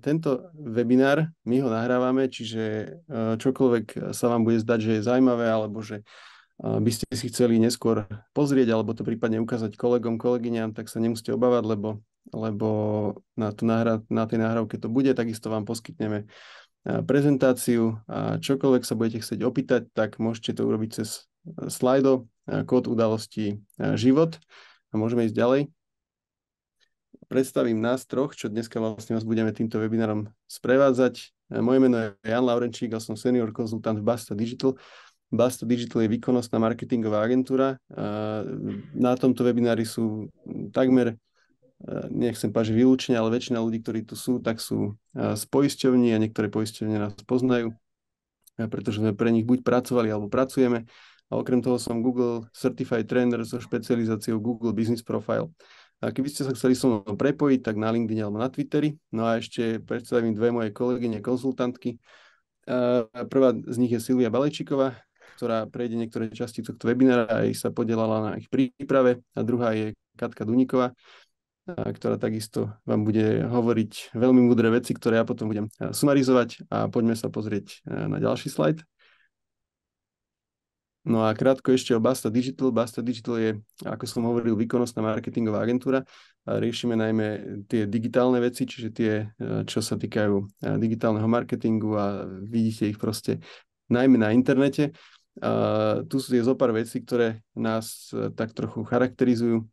tento webinár, my ho nahrávame, čiže eh, čokoľvek eh, sa vám bude zdať, že je zaujímavé, alebo že eh, by ste si chceli neskôr pozrieť, alebo to prípadne ukázať kolegom, kolegyňam, tak sa nemusíte obávať, lebo, lebo na, tú nahra, na tej nahrávke to bude. Takisto vám poskytneme prezentáciu a čokoľvek sa budete chcieť opýtať, tak môžete to urobiť cez slajdo, kód udalostí život a môžeme ísť ďalej predstavím nás troch, čo dneska vlastne vás budeme týmto webinárom sprevádzať. E, moje meno je Jan Laurenčík a som senior konzultant v Basta Digital. Basta Digital je výkonnostná marketingová agentúra. E, na tomto webinári sú takmer e, nechcem páči výlučne, ale väčšina ľudí, ktorí tu sú, tak sú z poisťovní a niektoré poisťovne nás poznajú, pretože sme pre nich buď pracovali alebo pracujeme. A okrem toho som Google Certified Trainer so špecializáciou Google Business Profile. A keby ste sa chceli so mnou prepojiť, tak na LinkedIn alebo na Twitteri. No a ešte predstavím dve moje kolegyne, konzultantky. Prvá z nich je Silvia Balečíková, ktorá prejde niektoré časti tohto webinára a ich sa podelala na ich príprave. A druhá je Katka Duniková, ktorá takisto vám bude hovoriť veľmi múdre veci, ktoré ja potom budem sumarizovať a poďme sa pozrieť e, na ďalší slajd. No a krátko ešte o Basta Digital. Basta Digital je, ako som hovoril, výkonnostná marketingová agentúra. Riešime najmä tie digitálne veci, čiže tie, eh, čo sa týkajú eh, digitálneho marketingu a vidíte ich proste najmä na internete. A tu sú tie zopár vecí, ktoré nás eh, tak trochu charakterizujú.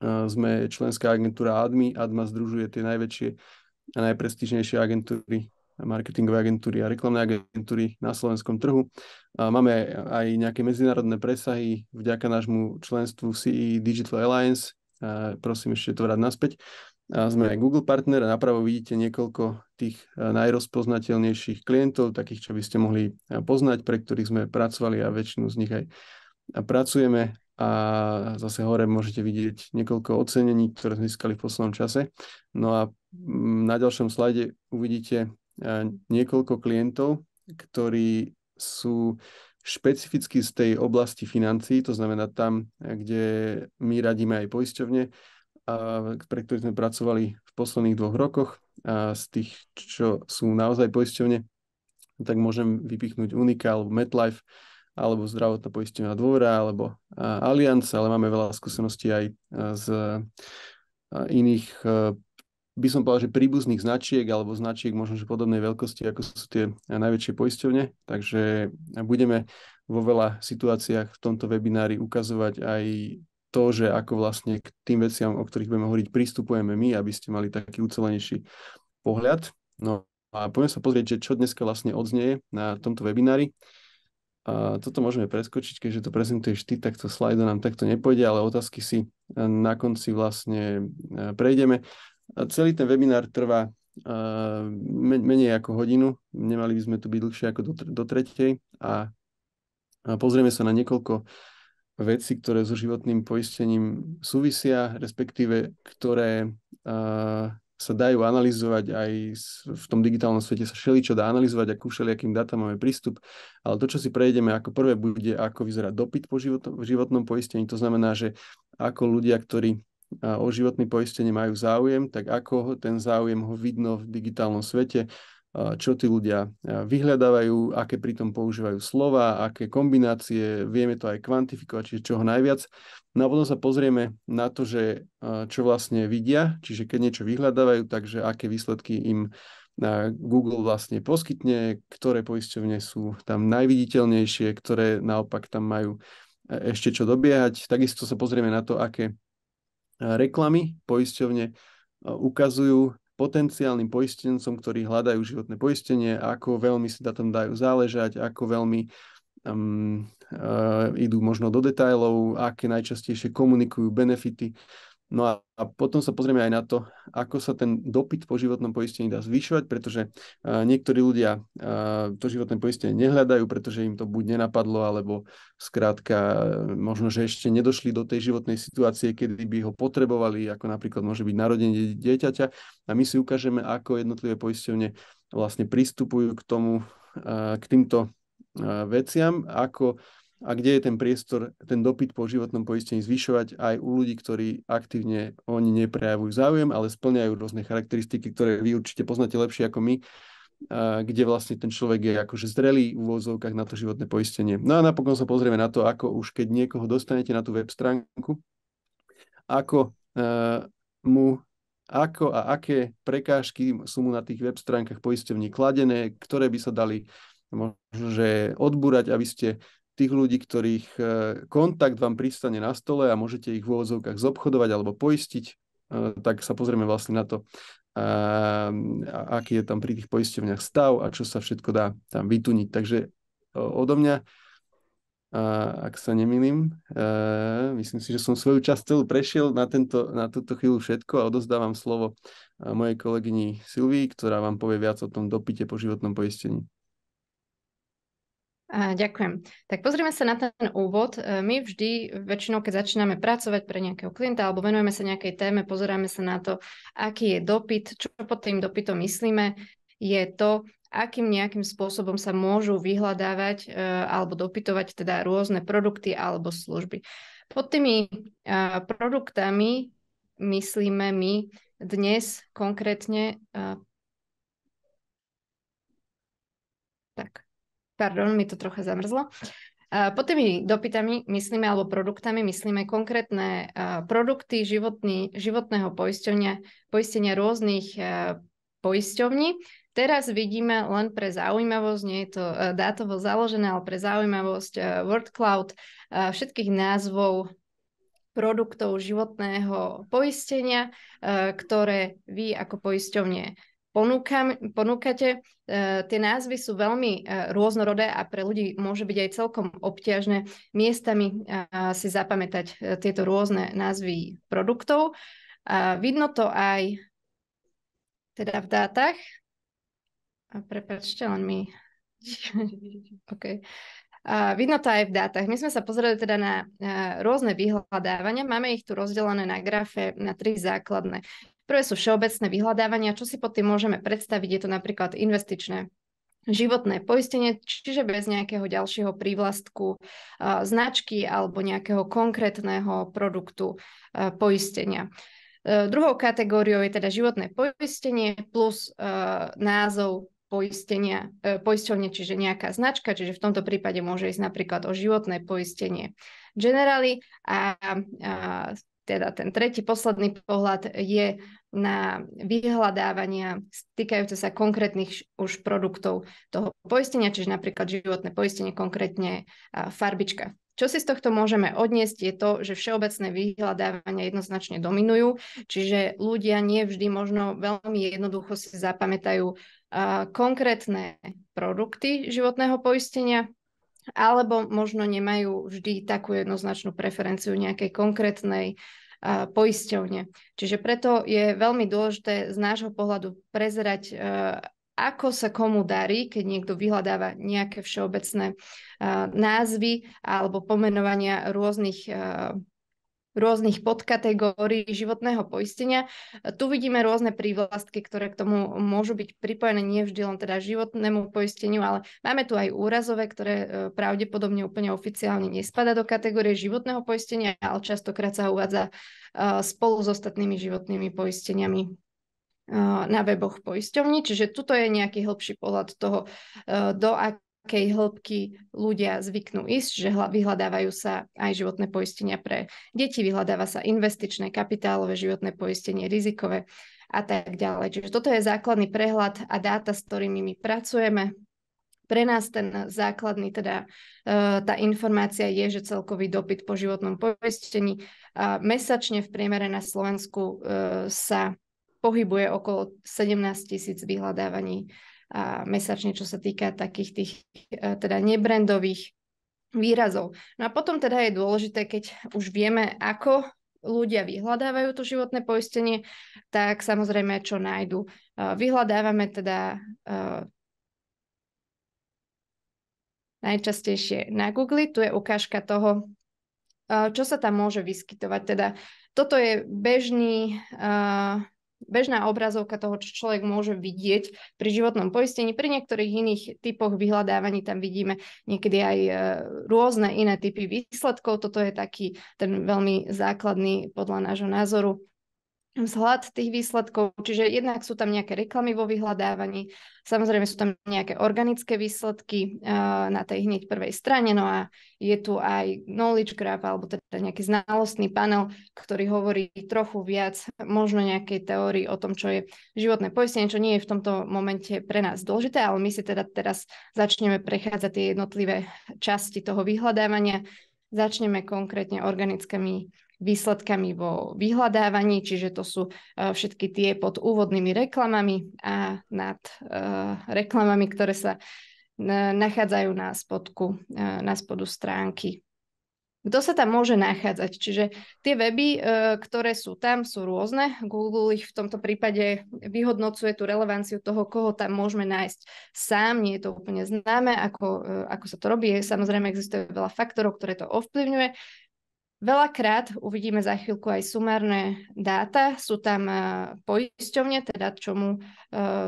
A sme členská agentúra ADMI. ADMA združuje tie najväčšie a najprestížnejšie agentúry marketingové agentúry a reklamné agentúry na slovenskom trhu. A máme aj nejaké medzinárodné presahy vďaka nášmu členstvu v CE e Digital Alliance. A prosím ešte to vrať naspäť. A sme aj Google partner a napravo vidíte niekoľko tých e, najrozpoznateľnejších klientov, takých, čo by ste mohli e, poznať, pre ktorých sme pracovali a väčšinu z nich aj pracujeme a zase hore môžete vidieť niekoľko ocenení, ktoré sme získali v poslednom čase. No a mm, na ďalšom slajde uvidíte niekoľko klientov, ktorí sú špecificky z tej oblasti financií, to znamená tam, kde my radíme aj poisťovne, pre ktorých sme pracovali v posledných dvoch rokoch. A z tých, čo sú naozaj poisťovne, tak môžem vypichnúť Unika alebo MetLife, alebo zdravotná poisťovná dvora, alebo Allianz, ale máme veľa skúseností aj z iných by som povedal, že príbuzných značiek alebo značiek možno že podobnej veľkosti, ako sú tie najväčšie poisťovne. Takže budeme vo veľa situáciách v tomto webinári ukazovať aj to, že ako vlastne k tým veciam, o ktorých budeme hovoriť, pristupujeme my, aby ste mali taký ucelenejší pohľad. No a poďme sa pozrieť, že čo dneska vlastne odznieje na tomto webinári. A toto môžeme preskočiť, keďže to prezentuješ ty, tak to slajdo nám takto nepôjde, ale otázky si na konci vlastne e, prejdeme. Celý ten webinár trvá eh, menej ako hodinu, nemali by sme tu byť dlhšie ako do, tretej a pozrieme sa na niekoľko veci, ktoré so životným poistením súvisia, respektíve ktoré eh, sa dajú analyzovať aj v tom digitálnom svete sa všeličo dá analyzovať, a ku všelijakým dátam máme prístup, ale to, čo si prejdeme ako prvé, bude, ako vyzerá dopyt po životnom poistení, to znamená, že ako ľudia, ktorí o životné poistenie majú záujem, tak ako ten záujem ho vidno v digitálnom svete, čo tí ľudia vyhľadávajú, aké pritom používajú slova, aké kombinácie, vieme to aj kvantifikovať, čiže čoho najviac. No a potom sa pozrieme na to, že čo vlastne vidia, čiže keď niečo vyhľadávajú, takže aké výsledky im na Google vlastne poskytne, ktoré poisťovne sú tam najviditeľnejšie, ktoré naopak tam majú e, ešte čo dobiehať. Takisto sa pozrieme na to, aké reklamy poisťovne e, ukazujú potenciálnym poistencom, ktorí hľadajú životné poistenie, ako veľmi si na tom dajú záležať, ako veľmi um, uh, idú možno do detajlov, aké najčastejšie komunikujú benefity No a, a potom sa pozrieme aj na to, ako sa ten dopyt po životnom poistení dá zvyšovať, pretože uh, niektorí ľudia uh, to životné poistenie nehľadajú, pretože im to buď nenapadlo, alebo skrátka možno, že ešte nedošli do tej životnej situácie, kedy by ho potrebovali, ako napríklad môže byť narodenie dieťaťa. A my si ukážeme, ako jednotlivé poistenie vlastne pristupujú k tomu, uh, k týmto veciam, ako a kde je ten priestor, ten dopyt po životnom poistení zvyšovať aj u ľudí, ktorí aktívne oni neprejavujú záujem, ale splňajú rôzne charakteristiky, ktoré vy určite poznáte lepšie ako my, a kde vlastne ten človek je akože zrelý v úvozovkách na to životné poistenie. No a napokon sa pozrieme na to, ako už keď niekoho dostanete na tú web stránku, ako uh, mu ako a aké prekážky sú mu na tých web stránkach poisťovní kladené, ktoré by sa dali možno, že odbúrať, aby ste tých ľudí, ktorých e, kontakt vám pristane na stole a môžete ich v úvodzovkách zobchodovať alebo poistiť, e, tak sa pozrieme vlastne na to, e, aký je tam pri tých poisťovniach stav a čo sa všetko dá tam vytuniť. Takže odo mňa, ak sa nemýlim, myslím si, že som svoju časť celú prešiel na, tento, na túto chvíľu všetko a odozdávam slovo mojej kolegyni Silvii, ktorá vám povie viac o tom dopite po životnom poistení. Ďakujem. Tak pozrieme sa na ten úvod. E, my vždy, väčšinou, keď začíname pracovať pre nejakého klienta alebo venujeme sa nejakej téme, pozeráme sa na to, aký je dopyt, čo pod tým dopytom myslíme, je to, akým nejakým spôsobom sa môžu vyhľadávať e, alebo dopytovať teda rôzne produkty alebo služby. Pod tými e, produktami myslíme my dnes konkrétne pardon, mi to trocha zamrzlo. Pod tými dopytami myslíme, alebo produktami myslíme konkrétne produkty životný, životného poistenia, poistenia rôznych poisťovní. Teraz vidíme len pre zaujímavosť, nie je to dátovo založené, ale pre zaujímavosť World Cloud všetkých názvov produktov životného poistenia, ktoré vy ako poisťovne ponúkam, ponúkate. E, tie názvy sú veľmi e, rôznorodé a pre ľudí môže byť aj celkom obťažné miestami e, si zapamätať tieto rôzne názvy produktov. A vidno to aj teda v dátach. A prepačte, len mi... okay. A vidno to aj v dátach. My sme sa pozreli teda na rôzne vyhľadávania. Máme ich tu rozdelené na grafe na tri základné. Prvé sú všeobecné vyhľadávania, čo si pod tým môžeme predstaviť. Je to napríklad investičné životné poistenie, čiže bez nejakého ďalšieho prívlastku značky alebo nejakého konkrétneho produktu poistenia. E, druhou kategóriou je teda životné poistenie plus e, názov poistenia, e, poisťovne, čiže nejaká značka, čiže v tomto prípade môže ísť napríklad o životné poistenie generály a, a teda ten tretí, posledný pohľad je na vyhľadávania týkajúce sa konkrétnych už produktov toho poistenia, čiže napríklad životné poistenie, konkrétne farbička. Čo si z tohto môžeme odniesť je to, že všeobecné vyhľadávania jednoznačne dominujú, čiže ľudia nie vždy možno veľmi jednoducho si zapamätajú konkrétne produkty životného poistenia, alebo možno nemajú vždy takú jednoznačnú preferenciu nejakej konkrétnej uh, poisťovne. Čiže preto je veľmi dôležité z nášho pohľadu prezerať, uh, ako sa komu darí, keď niekto vyhľadáva nejaké všeobecné uh, názvy alebo pomenovania rôznych e, rôznych podkategórií životného poistenia. Tu vidíme rôzne prívlastky, ktoré k tomu môžu byť pripojené nie vždy len teda životnému poisteniu, ale máme tu aj úrazové, ktoré e, pravdepodobne úplne oficiálne nespada do kategórie životného poistenia, ale častokrát sa uvádza e, spolu s ostatnými životnými poisteniami e, na weboch poisťovní, čiže tuto je nejaký hĺbší pohľad toho, do ak akej hĺbky ľudia zvyknú ísť, že vyhľadávajú sa aj životné poistenia pre deti, vyhľadáva sa investičné, kapitálové životné poistenie, rizikové a tak ďalej. Čiže toto je základný prehľad a dáta, s ktorými my pracujeme. Pre nás ten základný, teda e, tá informácia je, že celkový dopyt po životnom poistení mesačne v priemere na Slovensku e, sa pohybuje okolo 17 tisíc vyhľadávaní a mesačne, čo sa týka takých tých e, teda nebrandových výrazov. No a potom teda je dôležité, keď už vieme, ako ľudia vyhľadávajú to životné poistenie, tak samozrejme, čo nájdu. E, vyhľadávame teda e, najčastejšie na Google. Tu je ukážka toho, čo sa tam môže vyskytovať. Teda toto je bežný uh, bežná obrazovka toho, čo človek môže vidieť pri životnom poistení. Pri niektorých iných typoch vyhľadávaní tam vidíme niekedy aj e, rôzne iné typy výsledkov. Toto je taký ten veľmi základný podľa nášho názoru vzhľad tých výsledkov, čiže jednak sú tam nejaké reklamy vo vyhľadávaní, samozrejme sú tam nejaké organické výsledky uh, na tej hneď prvej strane, no a je tu aj knowledge graph, alebo teda nejaký znalostný panel, ktorý hovorí trochu viac možno nejakej teórii o tom, čo je životné poistenie, čo nie je v tomto momente pre nás dôležité, ale my si teda teraz začneme prechádzať tie jednotlivé časti toho vyhľadávania, začneme konkrétne organickými výsledkami vo vyhľadávaní, čiže to sú e, všetky tie pod úvodnými reklamami a nad e, reklamami, ktoré sa e, nachádzajú na spodku, na spodu stránky kto sa tam môže nachádzať. Čiže tie weby, ktoré sú tam, sú rôzne. Google ich v tomto prípade vyhodnocuje tú relevanciu toho, koho tam môžeme nájsť sám. Nie je to úplne známe, ako, ako sa to robí. Samozrejme, existuje veľa faktorov, ktoré to ovplyvňuje. Veľakrát uvidíme za chvíľku aj sumárne dáta, sú tam e, poisťovne, teda čomu e,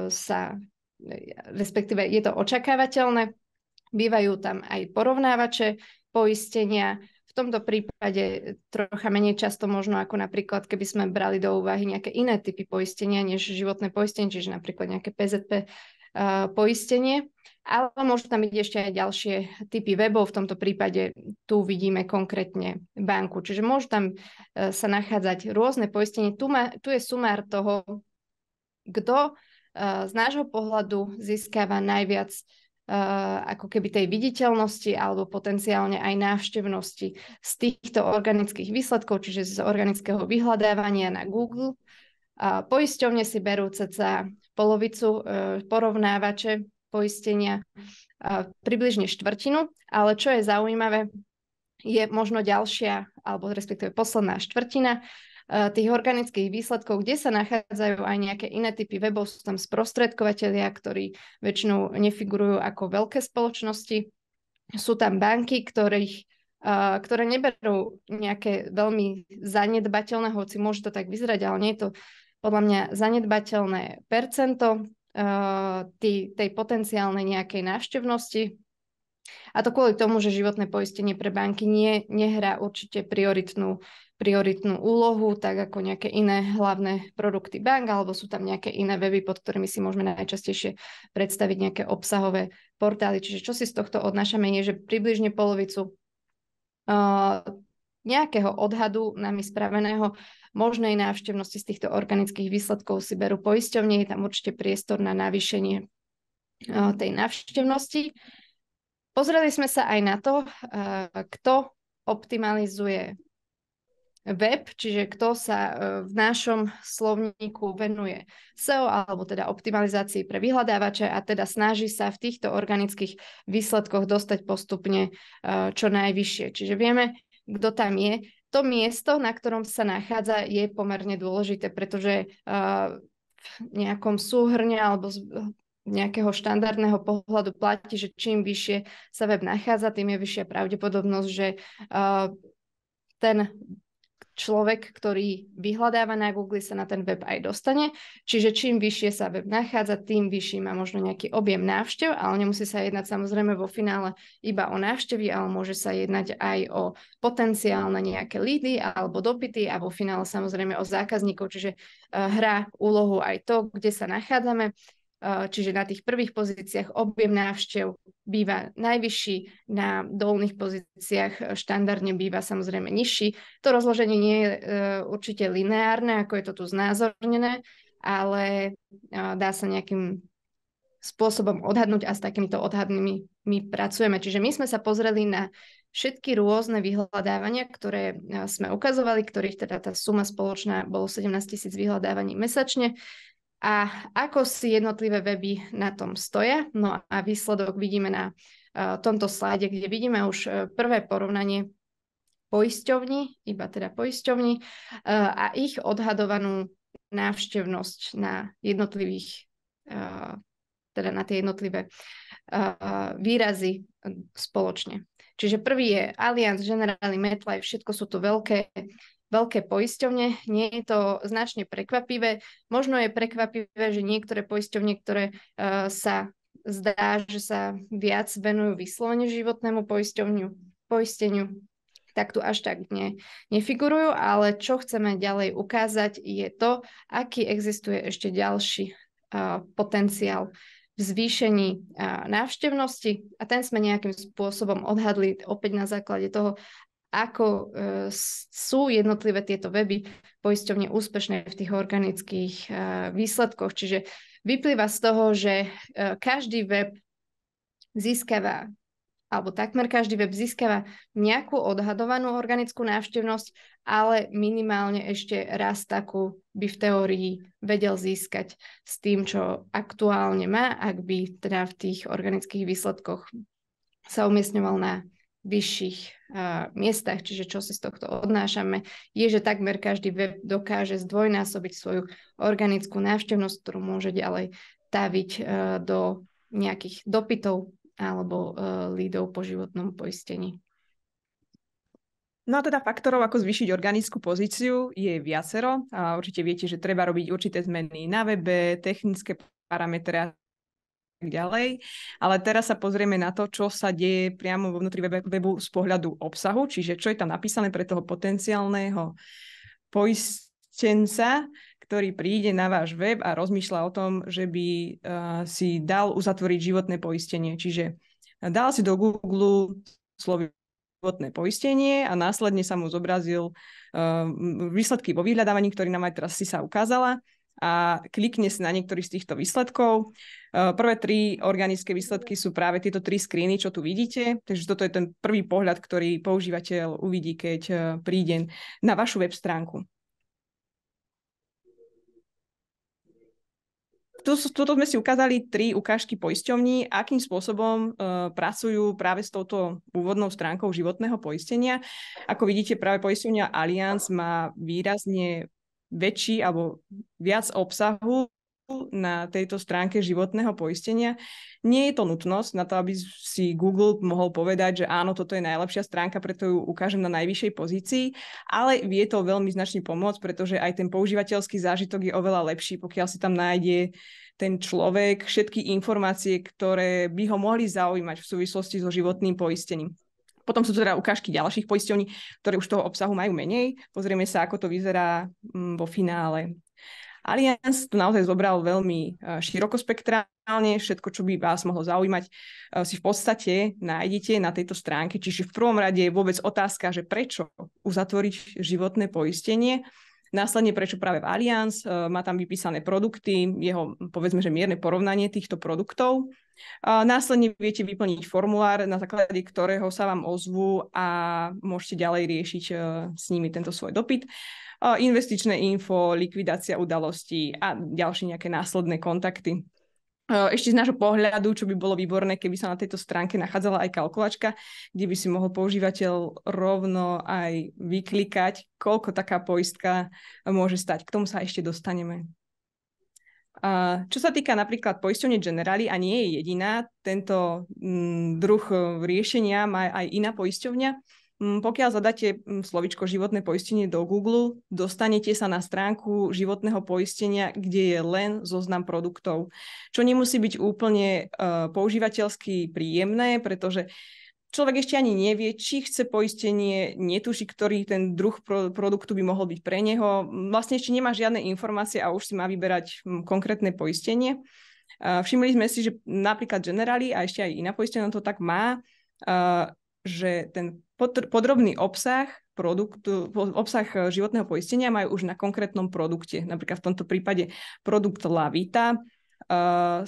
sa, e, respektíve je to očakávateľné, bývajú tam aj porovnávače poistenia, v tomto prípade trocha menej často možno ako napríklad, keby sme brali do úvahy nejaké iné typy poistenia než životné poistenie, čiže napríklad nejaké PZP E, poistenie. Ale môžu tam byť ešte aj ďalšie typy webov, v tomto prípade tu vidíme konkrétne banku. Čiže môžu tam e, sa nachádzať rôzne poistenie. Tu, ma, tu je sumár toho, kto e, z nášho pohľadu získava najviac ako keby tej viditeľnosti alebo potenciálne aj návštevnosti z týchto organických výsledkov, čiže z organického vyhľadávania na Google. Poisťovne si berú ceca polovicu e, porovnávače poistenia e, približne štvrtinu, ale čo je zaujímavé, je možno ďalšia, alebo respektíve posledná štvrtina e, tých organických výsledkov, kde sa nachádzajú aj nejaké iné typy webov, sú tam sprostredkovateľia, ktorí väčšinou nefigurujú ako veľké spoločnosti. Sú tam banky, ktorých, ktoré neberú nejaké veľmi zanedbateľné, hoci môže to tak vyzerať, ale nie je to podľa mňa zanedbateľné percento eh, tý, tej potenciálnej nejakej návštevnosti. A to kvôli tomu, že životné poistenie pre banky nie, nehrá určite prioritnú, prioritnú úlohu, tak ako nejaké iné hlavné produkty bank, alebo sú tam nejaké iné weby, pod ktorými si môžeme najčastejšie predstaviť nejaké obsahové portály. Čiže čo si z tohto odnášame je, že približne polovicu eh, nejakého odhadu nami spraveného možnej návštevnosti z týchto organických výsledkov si berú poisťovne. Je tam určite priestor na navýšenie eh, tej návštevnosti. Pozreli sme sa aj na to, eh, kto optimalizuje web, čiže kto sa eh, v našom slovníku venuje SEO alebo teda optimalizácii pre vyhľadávače a teda snaží sa v týchto organických výsledkoch dostať postupne čo najvyššie. Čiže vieme kto tam je, to miesto, na ktorom sa nachádza, je pomerne dôležité, pretože uh, v nejakom súhrne alebo z nejakého štandardného pohľadu platí, že čím vyššie sa web nachádza, tým je vyššia pravdepodobnosť, že uh, ten človek, ktorý vyhľadáva na Google, sa na ten web aj dostane. Čiže čím vyššie sa web nachádza, tým vyšší má možno nejaký objem návštev, ale nemusí sa jednať samozrejme vo finále iba o návštevy, ale môže sa jednať aj o potenciálne nejaké lídy alebo dopity a vo finále samozrejme o zákazníkov, čiže eh, hrá úlohu aj to, kde sa nachádzame Eh, čiže na tých prvých pozíciách objem návštev býva najvyšší, na dolných pozíciách eh, štandardne býva samozrejme nižší. To rozloženie nie je eh, určite lineárne, ako je to tu znázornené, ale dá sa nejakým spôsobom odhadnúť a s takýmito odhadnými my pracujeme. Čiže my sme sa pozreli na všetky rôzne vyhľadávania, ktoré sme ukazovali, ktorých teda tá suma spoločná bolo 17 tisíc vyhľadávaní mesačne a ako si jednotlivé weby na tom stoja. No a výsledok vidíme na e, tomto slajde, kde vidíme už e, prvé porovnanie poisťovni, iba teda poisťovni e, a ich odhadovanú návštevnosť na jednotlivých, teda na tie jednotlivé výrazy spoločne. Čiže prvý je Allianz, Generali, MetLife, všetko sú to veľké veľké poisťovne. Nie je to značne prekvapivé. Možno je prekvapivé, že niektoré poisťovne, ktoré uh, sa zdá, že sa viac venujú vyslovene životnému poisťovňu, poisteniu, tak tu až tak ne, nefigurujú, ale čo chceme ďalej ukázať je to, aký existuje ešte ďalší uh, potenciál v zvýšení e, návštevnosti a ten sme nejakým spôsobom odhadli opäť na základe toho, ako e, sú jednotlivé tieto weby poisťovne úspešné v tých organických e, výsledkoch. Čiže vyplýva z toho, že e, každý web získava alebo takmer každý web získava nejakú odhadovanú organickú návštevnosť, ale minimálne ešte raz takú by v teórii vedel získať s tým, čo aktuálne má, ak by teda v tých organických výsledkoch sa umiestňoval na vyšších a, miestach, čiže čo si z tohto odnášame, je, že takmer každý web dokáže zdvojnásobiť svoju organickú návštevnosť, ktorú môže ďalej taviť a, e, do nejakých dopytov alebo a, e, lídov po životnom poistení. No a teda faktorov, ako zvýšiť organickú pozíciu, je viacero. A určite viete, že treba robiť určité zmeny na webe, technické parametre a ďalej. Ale teraz sa pozrieme na to, čo sa deje priamo vo vnútri webu z pohľadu obsahu, čiže čo je tam napísané pre toho potenciálneho poistenca, ktorý príde na váš web a rozmýšľa o tom, že by uh, si dal uzatvoriť životné poistenie. Čiže eh, dal si do Google slovy životné poistenie a následne sa mu zobrazil uh, výsledky vo vyhľadávaní, ktorý nám aj teraz si sa ukázala a klikne si na niektorý z týchto výsledkov. E, prvé tri organické výsledky sú práve tieto tri skríny, čo tu vidíte. Takže toto je ten prvý pohľad, ktorý používateľ uvidí, keď e, príde na vašu web stránku. Toto sme si ukázali tri ukážky poisťovní, akým spôsobom uh, pracujú práve s touto úvodnou stránkou životného poistenia. Ako vidíte, práve poisťovňa Allianz má výrazne väčší alebo viac obsahu na tejto stránke životného poistenia. Nie je to nutnosť na to, aby si Google mohol povedať, že áno, toto je najlepšia stránka, preto ju ukážem na najvyššej pozícii, ale vie to veľmi značne pomôcť, pretože aj ten používateľský zážitok je oveľa lepší, pokiaľ si tam nájde ten človek všetky informácie, ktoré by ho mohli zaujímať v súvislosti so životným poistením. Potom sú to teda ukážky ďalších poisťovní, ktoré už toho obsahu majú menej. Pozrieme sa, ako to vyzerá mm, vo finále. Allianz to naozaj zobral veľmi e, širokospektrálne, všetko, čo by vás mohlo zaujímať, e, si v podstate nájdete na tejto stránke. Čiže v prvom rade je vôbec otázka, že prečo uzatvoriť životné poistenie Následne prečo práve v Allianz, e, má tam vypísané produkty, jeho povedzme, že mierne porovnanie týchto produktov. Následne viete vyplniť formulár, na základe ktorého sa vám ozvu a môžete ďalej riešiť e, s nimi tento svoj dopyt. E, investičné info, likvidácia udalostí a ďalšie nejaké následné kontakty ešte z nášho pohľadu, čo by bolo výborné, keby sa na tejto stránke nachádzala aj kalkulačka, kde by si mohol používateľ rovno aj vyklikať, koľko taká poistka môže stať. K tomu sa ešte dostaneme. čo sa týka napríklad poisťovne Generali, a nie je jediná, tento mm, druh e, riešenia má aj iná poisťovňa, Mm, pokiaľ zadáte mm, slovičko životné poistenie do Google, dostanete sa na stránku životného poistenia, kde je len zoznam produktov, čo nemusí byť úplne e, používateľsky príjemné, pretože človek ešte ani nevie, či chce poistenie, netuší, ktorý ten druh produktu by mohol byť pre neho. Mm, vlastne ešte nemá žiadne informácie a už si má vyberať konkrétne poistenie. E, všimli sme si, že napríklad Generali a ešte aj iná poistenie to tak má, e, že ten podrobný obsah produktu, obsah e, životného poistenia majú už na konkrétnom produkte. Napríklad v tomto prípade produkt Lavita uh, e,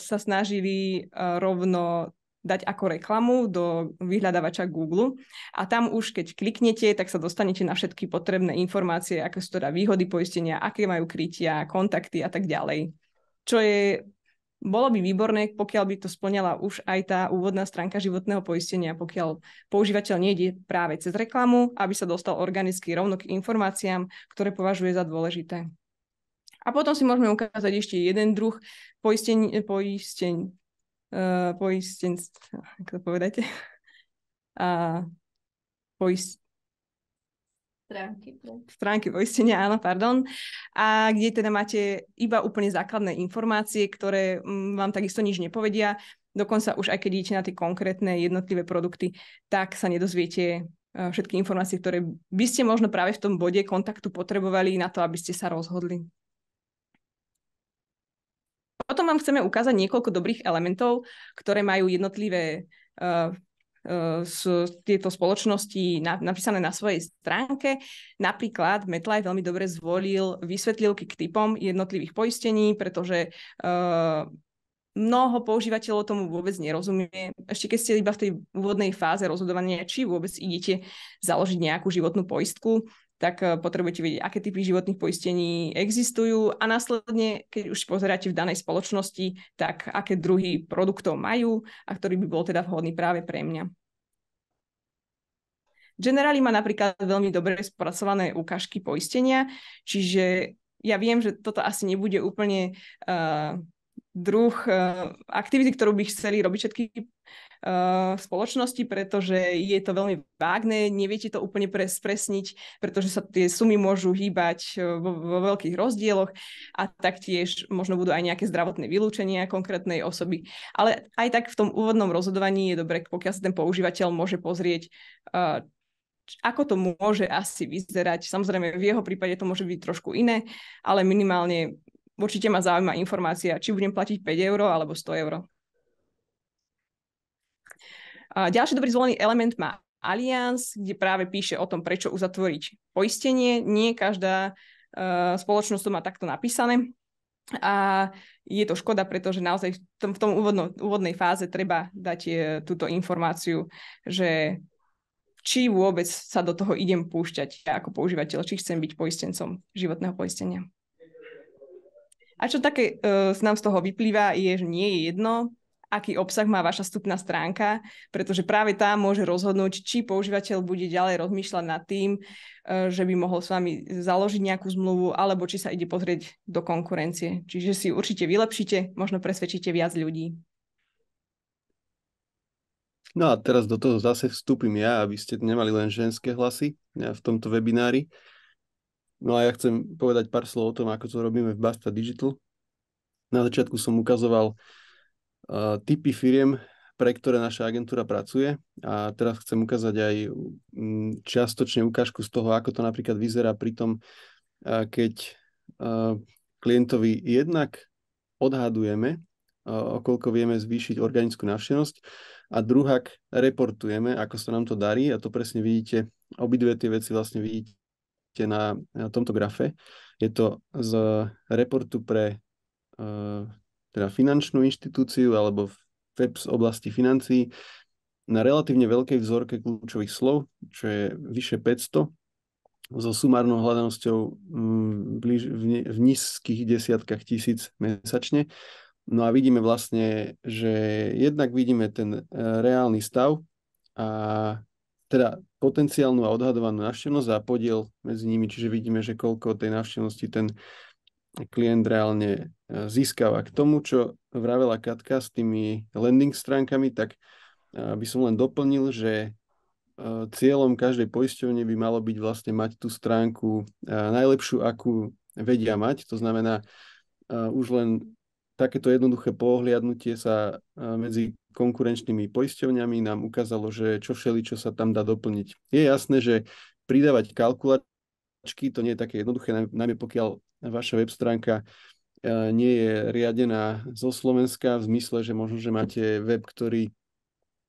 sa snažili uh, rovno dať ako reklamu do vyhľadávača Google a tam už keď kliknete, tak sa dostanete na všetky potrebné informácie, aké sú teda výhody poistenia, aké majú krytia, kontakty a tak ďalej. Čo je bolo by výborné, pokiaľ by to splňala už aj tá úvodná stránka životného poistenia, pokiaľ používateľ nejde práve cez reklamu, aby sa dostal organicky rovno k informáciám, ktoré považuje za dôležité. A potom si môžeme ukázať ešte jeden druh poisteň, eh, poisteň, poisteň, ako to povedáte, a poist, Stránky. Stránky poistenia, áno, pardon. A kde teda máte iba úplne základné informácie, ktoré mm, vám takisto nič nepovedia. Dokonca už aj keď idete na tie konkrétne jednotlivé produkty, tak sa nedozviete e, všetky informácie, ktoré by ste možno práve v tom bode kontaktu potrebovali na to, aby ste sa rozhodli. Potom vám chceme ukázať niekoľko dobrých elementov, ktoré majú jednotlivé e, z eh, tieto spoločnosti napísané na svojej stránke. Napríklad MetLife veľmi dobre zvolil vysvetlilky k typom jednotlivých poistení, pretože uh, mnoho používateľov tomu vôbec nerozumie. Ešte keď ste iba v tej úvodnej fáze rozhodovania, či vôbec idete založiť nejakú životnú poistku, tak eh, potrebujete vedieť, aké typy životných poistení existujú a následne, keď už pozeráte v danej spoločnosti, tak aké druhy produktov majú a ktorý by bol teda vhodný práve pre mňa. Generali má napríklad veľmi dobre spracované ukážky poistenia, čiže ja viem, že toto asi nebude úplne uh, druh uh, aktivity, ktorú by chceli robiť všetky uh, spoločnosti, pretože je to veľmi vágne, neviete to úplne pre, spresniť, pretože sa tie sumy môžu hýbať uh, vo, vo veľkých rozdieloch a taktiež možno budú aj nejaké zdravotné vylúčenia konkrétnej osoby. Ale aj tak v tom úvodnom rozhodovaní je dobre, pokiaľ sa ten používateľ môže pozrieť, uh, ako to môže asi vyzerať. Samozrejme, v jeho prípade to môže byť trošku iné, ale minimálne Určite ma zaujíma informácia, či budem platiť 5 eur alebo 100 eur. A ďalší dobrý zvolený element má Allianz, kde práve píše o tom, prečo uzatvoriť poistenie. Nie každá uh, spoločnosť to má takto napísané. A je to škoda, pretože naozaj v tom, v tom úvodno, úvodnej fáze treba dať je, túto informáciu, že či vôbec sa do toho idem púšťať ako používateľ, či chcem byť poistencom životného poistenia. A čo také uh, nám z toho vyplýva, je, že nie je jedno, aký obsah má vaša vstupná stránka, pretože práve tá môže rozhodnúť, či používateľ bude ďalej rozmýšľať nad tým, e, že by mohol s vami založiť nejakú zmluvu, alebo či sa ide pozrieť do konkurencie. Čiže si určite vylepšíte, možno presvedčíte viac ľudí. No a teraz do toho zase vstúpim ja, aby ste nemali len ženské hlasy ja v tomto webinári. No a ja chcem povedať pár slov o tom, ako to robíme v Basta Digital. Na začiatku som ukazoval uh, typy firiem, pre ktoré naša agentúra pracuje a teraz chcem ukázať aj um, čiastočne ukážku z toho, ako to napríklad vyzerá pri tom, uh, keď uh, klientovi jednak odhadujeme, uh, koľko vieme zvýšiť organickú návštevnosť a druhak reportujeme, ako sa nám to darí a to presne vidíte, obidve tie veci vlastne vidíte vidíte na, na tomto grafe. Je to z reportu pre uh, teda finančnú inštitúciu alebo web z oblasti financií na relatívne veľkej vzorke kľúčových slov, čo je vyše 500, so sumárnou hľadanosťou mm, v, ne, v nízkych desiatkách tisíc mesačne. No a vidíme vlastne, že jednak vidíme ten e, reálny stav a teda potenciálnu a odhadovanú návštevnosť a podiel medzi nimi, čiže vidíme, že koľko tej návštevnosti ten klient reálne e, získava. K tomu, čo vravela Katka s tými landing stránkami, tak e, by som len doplnil, že e, cieľom každej poisťovne by malo byť vlastne mať tú stránku najlepšiu, akú vedia mať. To znamená, už len takéto jednoduché pohliadnutie sa medzi konkurenčnými poisťovňami nám ukázalo, že čo všeli, čo sa tam dá doplniť. Je jasné, že pridávať kalkulačky, to nie je také jednoduché, najmä pokiaľ vaša web stránka e, nie je riadená zo Slovenska v zmysle, že možno, že máte web, ktorý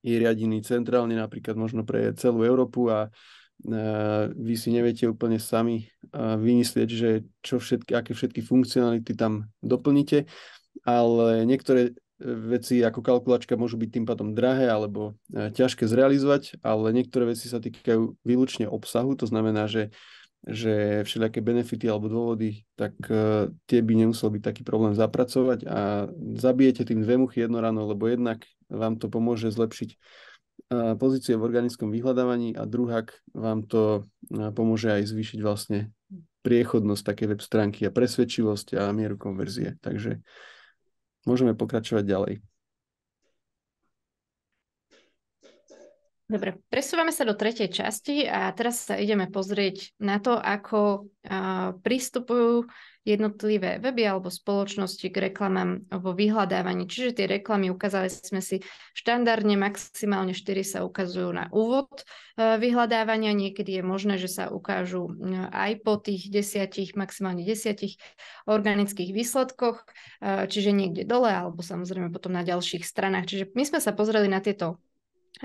je riadený centrálne, napríklad možno pre celú Európu a e, vy si neviete úplne sami e, vymyslieť, že čo všetky, aké všetky funkcionality tam doplníte, ale niektoré veci ako kalkulačka môžu byť tým pádom drahé alebo e, ťažké zrealizovať, ale niektoré veci sa týkajú výlučne obsahu, to znamená, že, že všelijaké benefity alebo dôvody, tak e, tie by nemusel byť taký problém zapracovať a zabijete tým dve muchy jedno ráno, lebo jednak vám to pomôže zlepšiť e, pozície v organickom vyhľadávaní a druhak vám to pomôže aj zvýšiť vlastne priechodnosť takej web stránky a presvedčivosť a mieru konverzie. Takže Môžeme pokračovať ďalej. Dobre, presúvame sa do tretej časti a teraz sa ideme pozrieť na to, ako pristupujú jednotlivé weby alebo spoločnosti k reklamám vo vyhľadávaní. Čiže tie reklamy ukázali sme si štandardne, maximálne 4 sa ukazujú na úvod e, vyhľadávania. Niekedy je možné, že sa ukážu e, aj po tých desiatich, maximálne desiatich organických výsledkoch, e, čiže niekde dole alebo samozrejme potom na ďalších stranách. Čiže my sme sa pozreli na tieto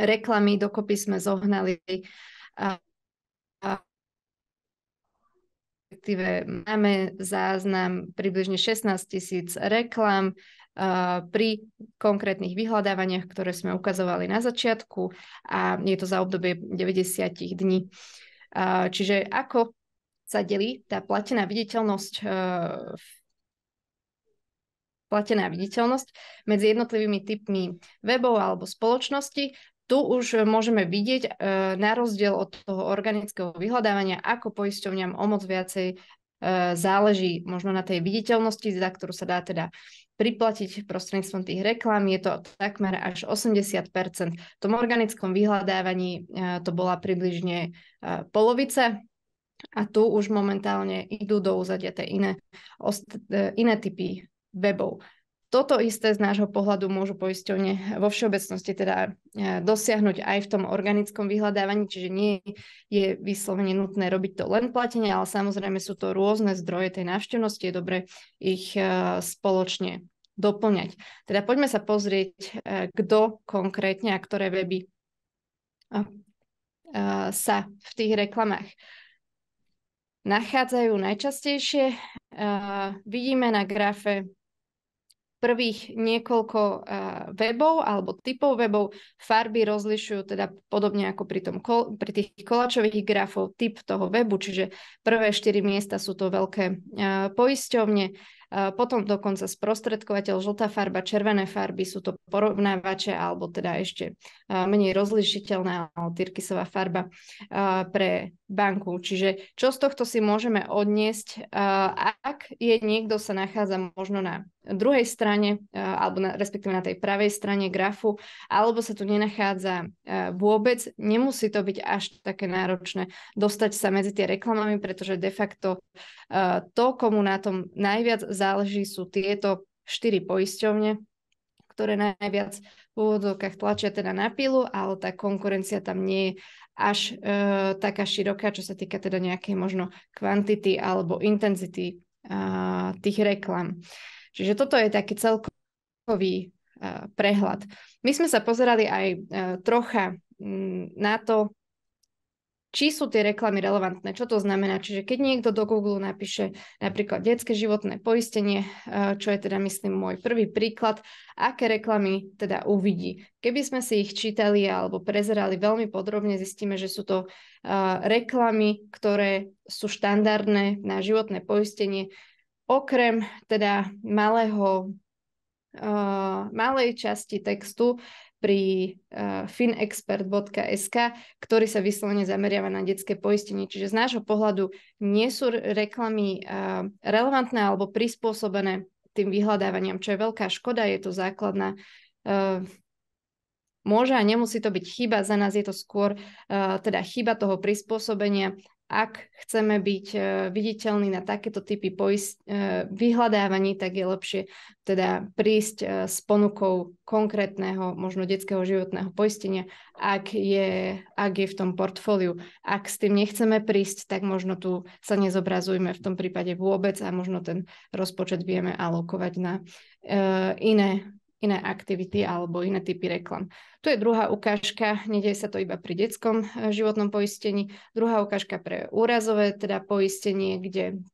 reklamy, dokopy sme zohnali a, a máme záznam približne 16 tisíc reklam, pri konkrétnych vyhľadávaniach, ktoré sme ukazovali na začiatku a je to za obdobie 90 dní. Čiže ako sa delí tá platená viditeľnosť e, platená viditeľnosť medzi jednotlivými typmi webov alebo spoločnosti tu už môžeme vidieť eh, na rozdiel od toho organického vyhľadávania, ako poisťovňam o moc viacej eh, záleží možno na tej viditeľnosti, za ktorú sa dá teda priplatiť prostredníctvom tých reklám, je to takmer až 80%. V tom organickom vyhľadávaní eh, to bola približne polovica a tu už momentálne idú do úzadia tie iné, iné typy webov. Toto isté z nášho pohľadu môžu poisťovne vo všeobecnosti teda e, dosiahnuť aj v tom organickom vyhľadávaní, čiže nie je vyslovene nutné robiť to len platenie, ale samozrejme sú to rôzne zdroje tej návštevnosti, je dobre ich e, spoločne doplňať. Teda poďme sa pozrieť, e, kto konkrétne a ktoré weby sa v tých reklamách nachádzajú najčastejšie. Vidíme na grafe prvých niekoľko eh, webov alebo typov webov farby rozlišujú teda podobne ako pri, tom, pri tých kolačových grafov typ toho webu, čiže prvé štyri miesta sú to veľké eh, poisťovne, eh, potom dokonca sprostredkovateľ, žltá farba, červené farby sú to porovnávače alebo teda ešte menej rozlišiteľná alebo tyrkysová farba pre banku. Čiže čo z tohto si môžeme odniesť, ak je niekto sa nachádza možno na druhej strane, eh, alebo na, respektíve na tej pravej strane grafu, alebo sa tu nenachádza eh, vôbec. Nemusí to byť až také náročné dostať sa medzi tie reklamami, pretože de facto eh, to, komu na tom najviac záleží, sú tieto štyri poisťovne, ktoré najviac v úvodokách tlačia teda na pilu, ale tá konkurencia tam nie je až e, taká široká, čo sa týka teda nejakej možno kvantity alebo intenzity e, tých reklam. E, Čiže toto je taký celkový eh, prehľad. My sme sa pozerali aj eh, trocha mm, na to, či sú tie reklamy relevantné, čo to znamená. Čiže keď niekto do Google napíše napríklad detské životné poistenie, eh, čo je teda myslím môj prvý príklad, aké reklamy teda uvidí. Keby sme si ich čítali alebo prezerali veľmi podrobne, zistíme, že sú to reklamy, ktoré sú štandardné na životné poistenie, okrem teda malého, uh, malej časti textu pri uh, finexpert.sk, ktorý sa vyslovene zameriava na detské poistenie. Čiže z nášho pohľadu nie sú reklamy uh, relevantné alebo prispôsobené tým vyhľadávaniam, čo je veľká škoda, je to základná uh, môže a nemusí to byť chyba, za nás je to skôr uh, teda chyba toho prispôsobenia ak chceme byť eh, viditeľní na takéto typy poist- eh, vyhľadávaní, tak je lepšie teda prísť eh, s ponukou konkrétneho, možno detského životného poistenia, ak je, ak je v tom portfóliu. Ak s tým nechceme prísť, tak možno tu sa nezobrazujme v tom prípade vôbec a možno ten rozpočet vieme alokovať na iné iné aktivity alebo iné typy reklam. Tu je druhá ukážka, nedej sa to iba pri detskom e, životnom poistení, druhá ukážka pre úrazové, teda poistenie, kde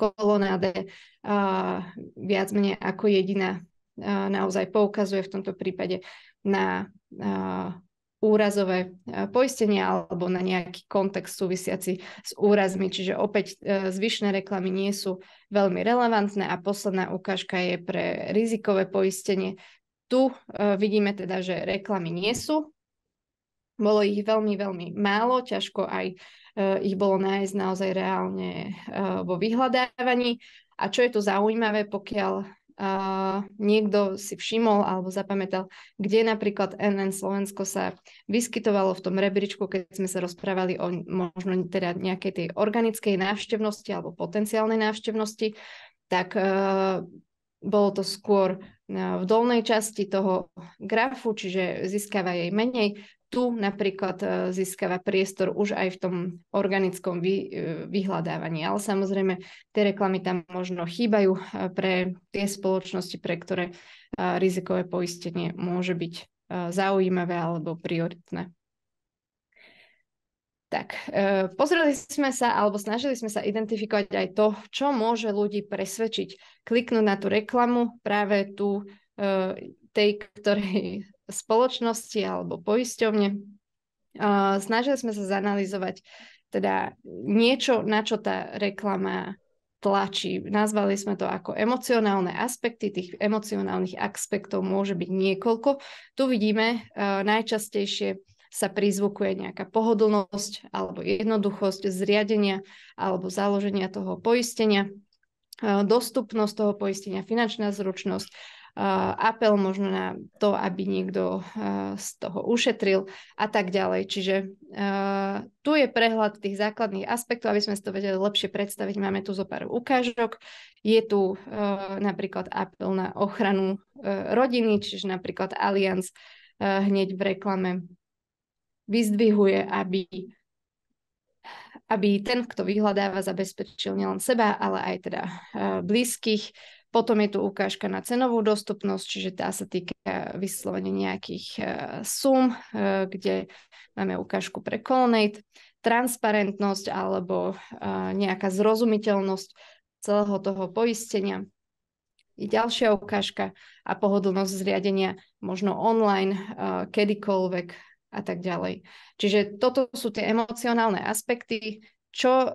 kolonáde a, viac menej ako jediná e, naozaj poukazuje v tomto prípade na a, e, úrazové e, poistenie alebo na nejaký kontext súvisiaci s úrazmi. Čiže opäť e, zvyšné reklamy nie sú veľmi relevantné a posledná ukážka je pre rizikové poistenie. Tu e, vidíme teda, že reklamy nie sú. Bolo ich veľmi, veľmi málo, ťažko aj ich bolo nájsť naozaj reálne vo vyhľadávaní. A čo je tu zaujímavé, pokiaľ uh, niekto si všimol alebo zapamätal, kde napríklad NN Slovensko sa vyskytovalo v tom rebríčku, keď sme sa rozprávali o možno teda nejakej tej organickej návštevnosti alebo potenciálnej návštevnosti, tak uh, bolo to skôr e, v dolnej časti toho grafu, čiže získava jej menej tu napríklad e, získava priestor už aj v tom organickom vy, e, vyhľadávaní. Ale samozrejme, tie reklamy tam možno chýbajú e, pre tie spoločnosti, pre ktoré rizikové poistenie môže byť zaujímavé alebo prioritné. Tak, pozreli sme sa, alebo snažili sme sa identifikovať aj to, čo môže ľudí presvedčiť. Kliknúť na tú reklamu, práve tú, tej, ktorej spoločnosti alebo poisťovne, snažili sme sa zanalizovať teda niečo, na čo tá reklama tlačí. Nazvali sme to ako emocionálne aspekty. Tých emocionálnych aspektov môže byť niekoľko. Tu vidíme e, najčastejšie sa prizvukuje nejaká pohodlnosť alebo jednoduchosť zriadenia alebo založenia toho poistenia, e, dostupnosť toho poistenia, finančná zručnosť, apel možno na to, aby niekto z toho ušetril a tak ďalej. Čiže tu je prehľad tých základných aspektov, aby sme si to vedeli lepšie predstaviť. Máme tu zo pár ukážok. Je tu napríklad apel na ochranu rodiny, čiže napríklad Allianz hneď v reklame vyzdvihuje, aby aby ten, kto vyhľadáva, zabezpečil nielen seba, ale aj teda blízkych. Potom je tu ukážka na cenovú dostupnosť, čiže tá sa týka vyslovene nejakých e, sum, e, kde máme ukážku pre Colnate, transparentnosť alebo e, nejaká zrozumiteľnosť celého toho poistenia. I ďalšia ukážka a pohodlnosť zriadenia možno online, kedykoľvek a tak ďalej. Čiže toto sú tie emocionálne aspekty, čo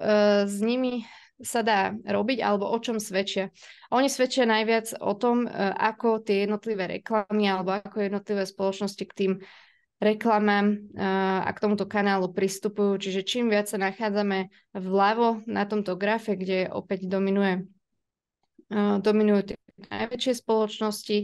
s nimi sa dá robiť alebo o čom svedčia. oni svedčia najviac o tom, e, ako tie jednotlivé reklamy alebo ako jednotlivé spoločnosti k tým reklamám e, a k tomuto kanálu pristupujú. Čiže čím viac sa nachádzame vľavo na tomto grafe, kde opäť dominuje, e, dominujú tie najväčšie spoločnosti,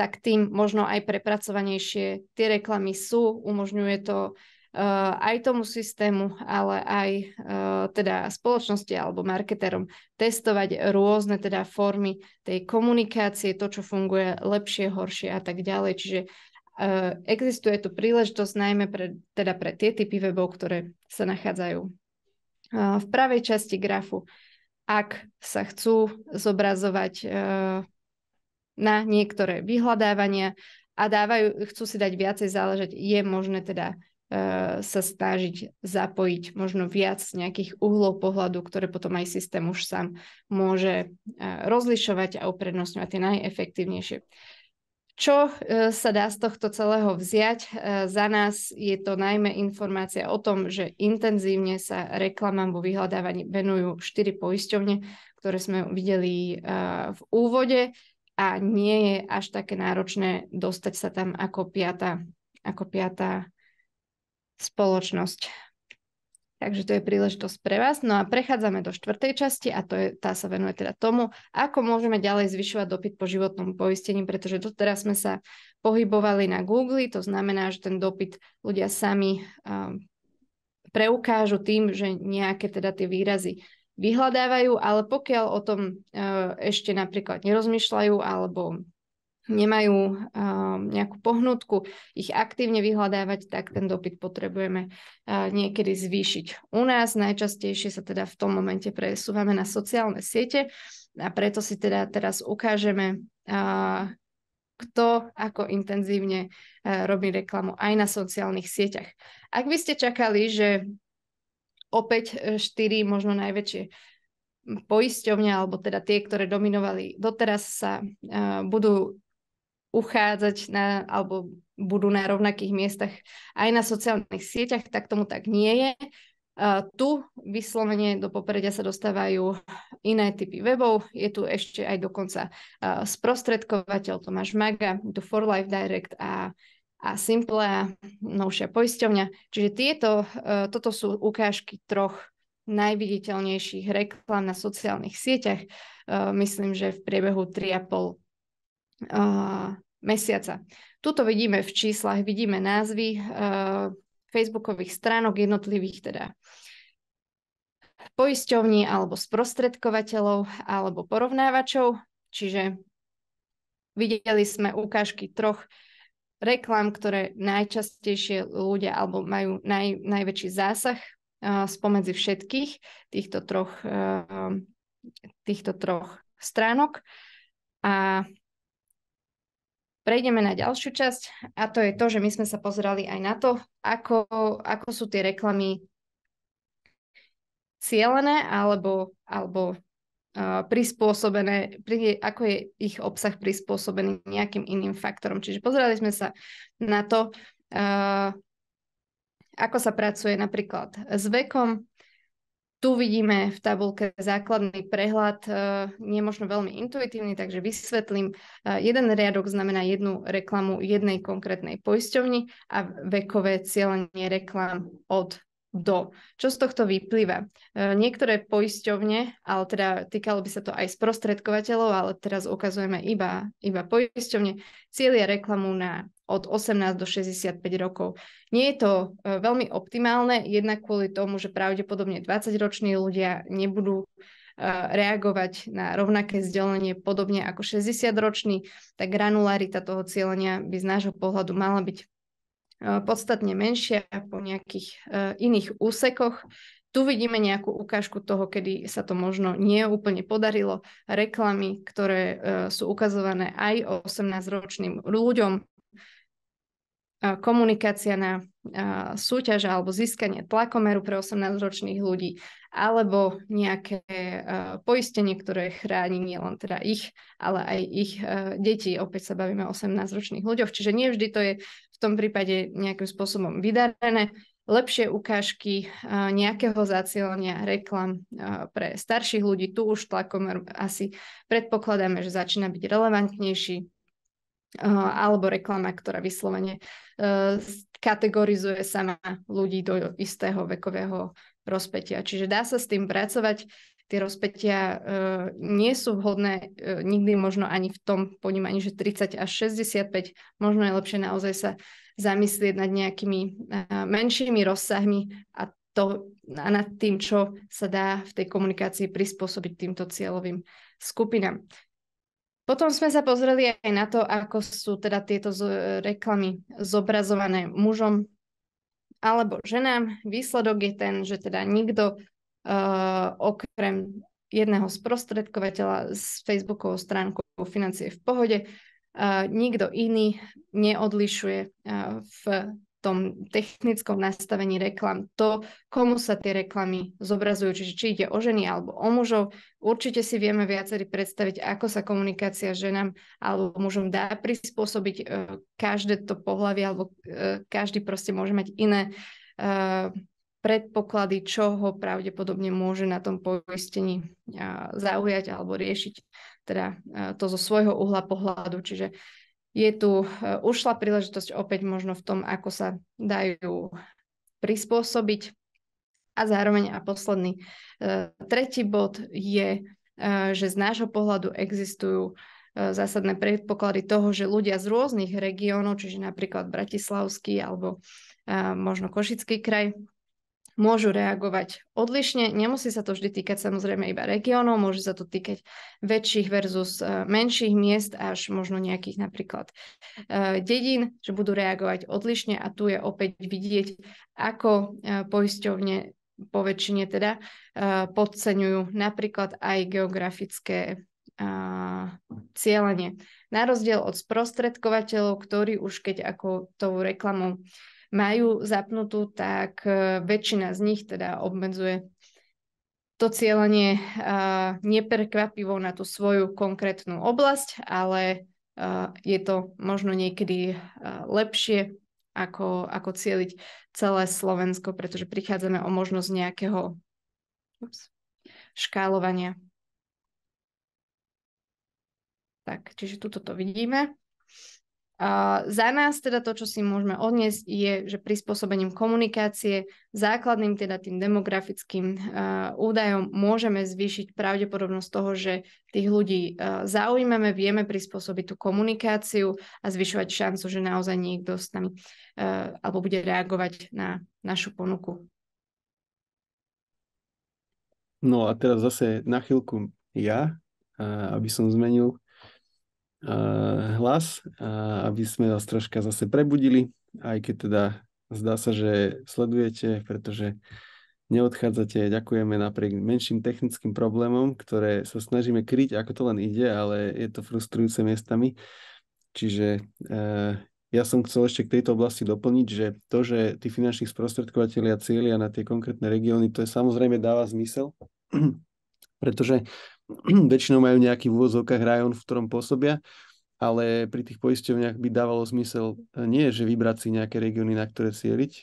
tak tým možno aj prepracovanejšie tie reklamy sú. Umožňuje to Eh, aj tomu systému, ale aj eh, teda spoločnosti alebo marketérom testovať rôzne teda formy tej komunikácie, to, čo funguje lepšie, horšie a tak ďalej. Čiže eh, existuje tu príležitosť najmä pre, teda pre tie typy webov, ktoré sa nachádzajú v pravej časti grafu, ak sa chcú zobrazovať na niektoré vyhľadávania a dávajú, chcú si dať viacej záležať, je možné teda Eh, sa snažiť zapojiť možno viac nejakých uhlov pohľadu, ktoré potom aj systém už sám môže eh, rozlišovať a uprednostňovať tie najefektívnejšie. Čo eh, sa dá z tohto celého vziať? Za nás je to najmä informácia o tom, že intenzívne sa reklamám vo vyhľadávaní venujú štyri poisťovne, ktoré sme videli v úvode a nie je až také náročné dostať sa tam ako piata, ako piata spoločnosť. Takže to je príležitosť pre vás. No a prechádzame do štvrtej časti a to je, tá sa venuje teda tomu, ako môžeme ďalej zvyšovať dopyt po životnom poistení, pretože doteraz sme sa pohybovali na Google, to znamená, že ten dopyt ľudia sami um, preukážu tým, že nejaké teda tie výrazy vyhľadávajú, ale pokiaľ o tom uh, ešte napríklad nerozmýšľajú alebo nemajú nejakú pohnutku ich aktívne vyhľadávať, tak ten dopyt potrebujeme niekedy zvýšiť. U nás najčastejšie sa teda v tom momente presúvame na sociálne siete a preto si teda teraz ukážeme, kto ako intenzívne robí reklamu aj na sociálnych sieťach. Ak by ste čakali, že opäť e, štyri možno najväčšie poisťovne, alebo teda tie, ktoré dominovali doteraz, sa uh, budú uchádzať na, alebo budú na rovnakých miestach aj na sociálnych sieťach, tak tomu tak nie je. Uh, tu vyslovene do popredia sa dostávajú iné typy webov. Je tu ešte aj dokonca uh, sprostredkovateľ Tomáš Maga, tu For Life Direct a, a Simple a novšia poisťovňa. Čiže tieto, uh, toto sú ukážky troch najviditeľnejších reklám na sociálnych sieťach. E, myslím, že v priebehu 3,5 uh, mesiaca. Tuto vidíme v číslach, vidíme názvy uh, facebookových stránok jednotlivých teda poisťovní alebo sprostredkovateľov alebo porovnávačov. Čiže videli sme ukážky troch reklám, ktoré najčastejšie ľudia alebo majú naj, najväčší zásah uh, spomedzi všetkých týchto troch, uh, týchto troch stránok. A Prejdeme na ďalšiu časť a to je to, že my sme sa pozerali aj na to, ako, ako sú tie reklamy cielené alebo, alebo uh, prispôsobené, pri, ako je ich obsah prispôsobený nejakým iným faktorom. Čiže pozerali sme sa na to, uh, ako sa pracuje napríklad s vekom, tu vidíme v tabulke základný prehľad, eh, nie možno veľmi intuitívny, takže vysvetlím. Eh, jeden riadok znamená jednu reklamu jednej konkrétnej poisťovni a vekové cieľenie reklam od do. Čo z tohto vyplýva? Eh, niektoré poisťovne, ale teda týkalo by sa to aj sprostredkovateľov, ale teraz ukazujeme iba, iba poisťovne, cieľia reklamu na od 18 do 65 rokov. Nie je to e, veľmi optimálne, jednak kvôli tomu, že pravdepodobne 20-roční ľudia nebudú e, reagovať na rovnaké vzdelanie podobne ako 60-roční, tak granularita toho cieľenia by z nášho pohľadu mala byť e, podstatne menšia po nejakých iných úsekoch. Tu vidíme nejakú ukážku toho, kedy sa to možno nie úplne podarilo. Reklamy, ktoré sú ukazované aj 18-ročným ľuďom, komunikácia na súťaž alebo získanie tlakomeru pre 18-ročných ľudí alebo nejaké poistenie, ktoré chráni nielen teda ich, ale aj ich detí. Opäť sa bavíme o 18-ročných ľuďoch, čiže nie vždy to je v tom prípade nejakým spôsobom vydarené. Lepšie ukážky nejakého zacielenia reklam pre starších ľudí, tu už tlakomer asi predpokladáme, že začína byť relevantnejší, alebo reklama, ktorá vyslovene e, kategorizuje sama ľudí do istého vekového rozpetia. Čiže dá sa s tým pracovať. Tie rozpetia e, nie sú vhodné e, nikdy možno ani v tom ponímaní, že 30 až 65, možno je lepšie naozaj sa zamyslieť nad nejakými menšími rozsahmi a, to, a nad tým, čo sa dá v tej komunikácii prispôsobiť týmto cieľovým skupinám. Potom sme sa pozreli aj na to, ako sú teda tieto z- reklamy zobrazované mužom alebo ženám. Výsledok je ten, že teda nikto uh, okrem jedného sprostredkovateľa s Facebookovou stránkou financie v pohode, uh, nikto iný neodlišuje uh, v tom technickom nastavení reklam, to, komu sa tie reklamy zobrazujú, čiže či ide o ženy alebo o mužov, určite si vieme viacerý predstaviť, ako sa komunikácia ženám alebo mužom dá prispôsobiť. E, každé to pohľavie, alebo e, každý proste môže mať iné e, predpoklady, čo ho pravdepodobne môže na tom poistení zaujať alebo riešiť teda to zo svojho uhla pohľadu. Čiže je tu eh, ušla príležitosť opäť možno v tom, ako sa dajú prispôsobiť. A zároveň a posledný, eh, tretí bod je, eh, že z nášho pohľadu existujú zásadné predpoklady toho, že ľudia z rôznych regiónov, čiže napríklad Bratislavský alebo možno Košický kraj, môžu reagovať odlišne. Nemusí sa to vždy týkať samozrejme iba regiónov, môže sa to týkať väčších versus e, menších miest až možno nejakých napríklad e, dedín, že budú reagovať odlišne a tu je opäť vidieť, ako e, poisťovne po väčšine teda podceňujú napríklad aj geografické cieľanie. Na rozdiel od sprostredkovateľov, ktorí už keď ako tou reklamou majú zapnutú, tak e, väčšina z nich teda obmedzuje to cieľanie e, neprekvapivo na tú svoju konkrétnu oblasť, ale e, je to možno niekedy lepšie ako, ako cieliť celé Slovensko, pretože prichádzame o možnosť nejakého ups, škálovania. Tak, čiže tuto to vidíme. Uh, za nás teda to, čo si môžeme odniesť, je, že prispôsobením komunikácie, základným teda tým demografickým uh, údajom môžeme zvýšiť pravdepodobnosť toho, že tých ľudí uh, e, zaujímame, vieme prispôsobiť tú komunikáciu a zvyšovať šancu, že naozaj niekto s nami e, alebo bude reagovať na našu ponuku. No a teraz zase na chvíľku ja, aby som zmenil E, hlas, aby sme vás troška zase prebudili, aj keď teda zdá sa, že sledujete, pretože neodchádzate. Ďakujeme napriek menším technickým problémom, ktoré sa snažíme kryť, ako to len ide, ale je to frustrujúce miestami. Čiže e, ja som chcel ešte k tejto oblasti doplniť, že to, že tí finanční sprostredkovateľia cieľia na tie konkrétne regióny, to je samozrejme dáva zmysel, pretože väčšinou majú nejaký v úvozovkách rajón, v ktorom pôsobia, ale pri tých poisťovniach by dávalo zmysel eh, nie, že vybrať si nejaké regióny, na ktoré cieliť, eh,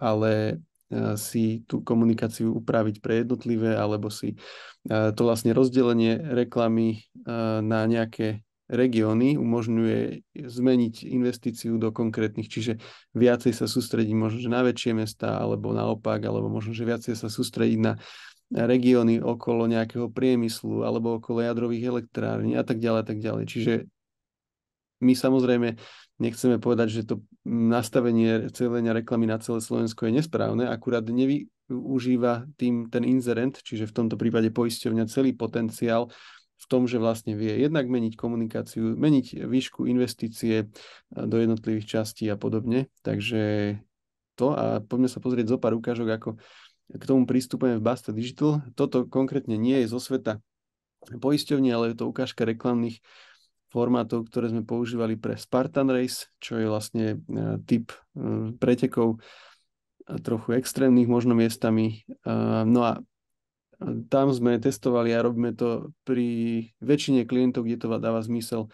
ale eh, si tú komunikáciu upraviť pre jednotlivé, alebo si to vlastne rozdelenie reklamy na nejaké regióny umožňuje zmeniť investíciu do konkrétnych, čiže viacej sa sústrediť možno že na väčšie mesta, alebo naopak, alebo možno že viacej sa sústrediť na uh, regióny okolo nejakého priemyslu alebo okolo jadrových elektrární a tak ďalej a tak ďalej. Čiže my samozrejme nechceme povedať, že to nastavenie celenia reklamy na celé Slovensko je nesprávne, akurát nevyužíva tým ten inzerent, čiže v tomto prípade poisťovňa celý potenciál v tom, že vlastne vie jednak meniť komunikáciu, meniť výšku investície e, do jednotlivých častí a podobne. Takže to a poďme sa pozrieť zo pár ukážok, ako k tomu prístupujeme v Basta Digital. Toto konkrétne nie je zo sveta poisťovne, ale je to ukážka reklamných formátov, ktoré sme používali pre Spartan Race, čo je vlastne e, typ e, pretekov e, trochu extrémnych možno miestami. No a tam sme testovali a robíme to pri väčšine klientov, kde to dáva zmysel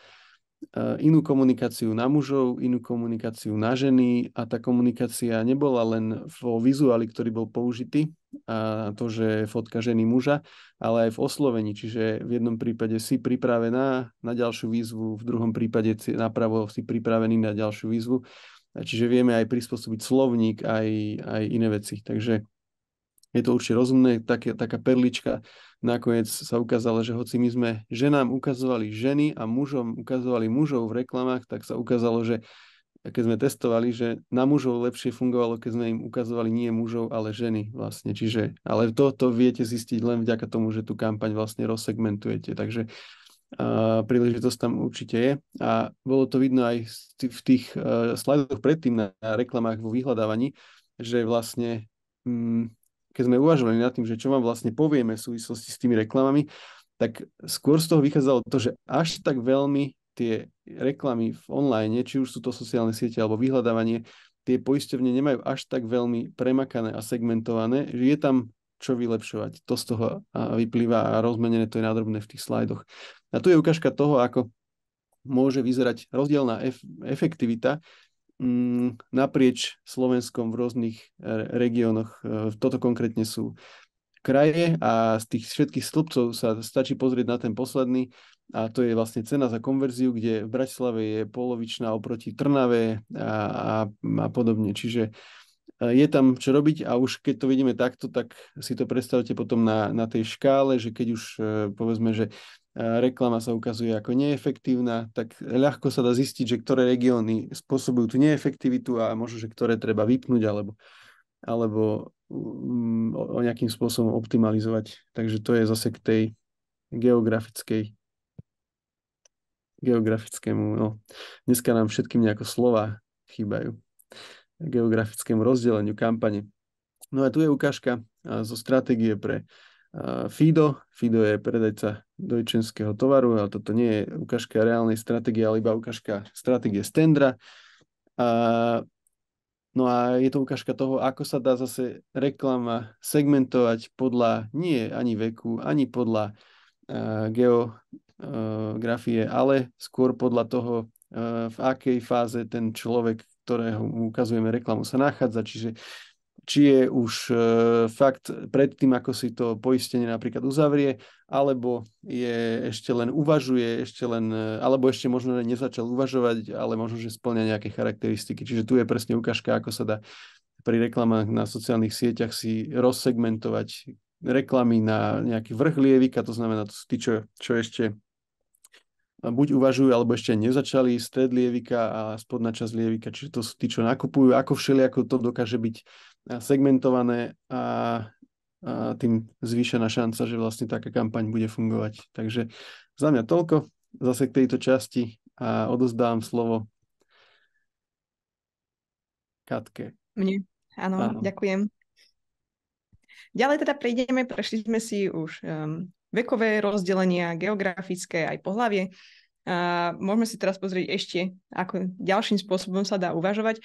E, inú komunikáciu na mužov, inú komunikáciu na ženy a tá komunikácia nebola len vo vizuáli, ktorý bol použitý a to, že fotka ženy muža, ale aj v oslovení, čiže v jednom prípade si pripravená na ďalšiu výzvu, v druhom prípade napravo si pripravený na ďalšiu výzvu, čiže vieme aj prispôsobiť slovník, aj, aj iné veci, takže je to určite rozumné, také, taká perlička. Nakoniec sa ukázalo, že hoci my sme ženám ukazovali ženy a mužom ukazovali mužov v reklamách, tak sa ukázalo, že keď sme testovali, že na mužov lepšie fungovalo, keď sme im ukazovali nie mužov, ale ženy vlastne. Čiže, ale to, to viete zistiť len vďaka tomu, že tú kampaň vlastne rozsegmentujete. Takže a príležitosť tam určite je. A bolo to vidno aj v tých uh, slajdoch predtým na, na reklamách vo vyhľadávaní, že vlastne mm, keď sme uvažovali nad tým, že čo vám vlastne povieme v súvislosti s tými reklamami, tak skôr z toho vychádzalo to, že až tak veľmi tie reklamy v online, či už sú to sociálne siete alebo vyhľadávanie, tie poisťovne nemajú až tak veľmi premakané a segmentované, že je tam čo vylepšovať. To z toho vyplýva a rozmenené to je nádrobné v tých slajdoch. A tu je ukážka toho, ako môže vyzerať rozdielna ef- efektivita Mm, naprieč Slovenskom v rôznych e, regiónoch. E, toto konkrétne sú kraje a z tých všetkých stĺpcov sa stačí pozrieť na ten posledný a to je vlastne cena za konverziu, kde v Bratislave je polovičná oproti Trnave a, a, a podobne. Čiže e, je tam čo robiť a už keď to vidíme takto, tak si to predstavte potom na, na tej škále, že keď už povedzme, že reklama sa ukazuje ako neefektívna, tak ľahko sa dá zistiť, že ktoré regióny spôsobujú tú neefektivitu a možno, že ktoré treba vypnúť alebo, alebo mm, o nejakým spôsobom optimalizovať. Takže to je zase k tej geografickej geografickému, no, dneska nám všetkým nejako slova chýbajú, geografickému rozdeleniu kampane. No a tu je ukážka zo stratégie pre Fido. Fido je predajca dojčenského tovaru, ale toto nie je ukážka reálnej stratégie, ale iba ukážka stratégie Stendra. A, no a je to ukážka toho, ako sa dá zase reklama segmentovať podľa nie ani veku, ani podľa a, geografie, ale skôr podľa toho, a, v akej fáze ten človek, ktorého ukazujeme reklamu, sa nachádza. Čiže či je už e, fakt predtým, ako si to poistenie napríklad uzavrie, alebo je ešte len uvažuje, ešte len, e, alebo ešte možno nezačal uvažovať, ale možno, že splňa nejaké charakteristiky. Čiže tu je presne ukážka, ako sa dá pri reklamách na sociálnych sieťach si rozsegmentovať reklamy na nejaký vrch lievika, to znamená, to sú tí, čo, čo ešte buď uvažujú, alebo ešte nezačali stred lievika a spodná časť lievika, čiže to sú tí, čo nakupujú, ako všeli ako to dokáže byť segmentované a, a tým zvýšená šanca, že vlastne taká kampaň bude fungovať. Takže za mňa toľko, zase k tejto časti a odozdám slovo Katke. Mne, áno, áno. ďakujem. Ďalej teda prejdeme, prešli sme si už um, vekové rozdelenia, geografické aj pohlavie. A môžeme si teraz pozrieť ešte, ako ďalším spôsobom sa dá uvažovať.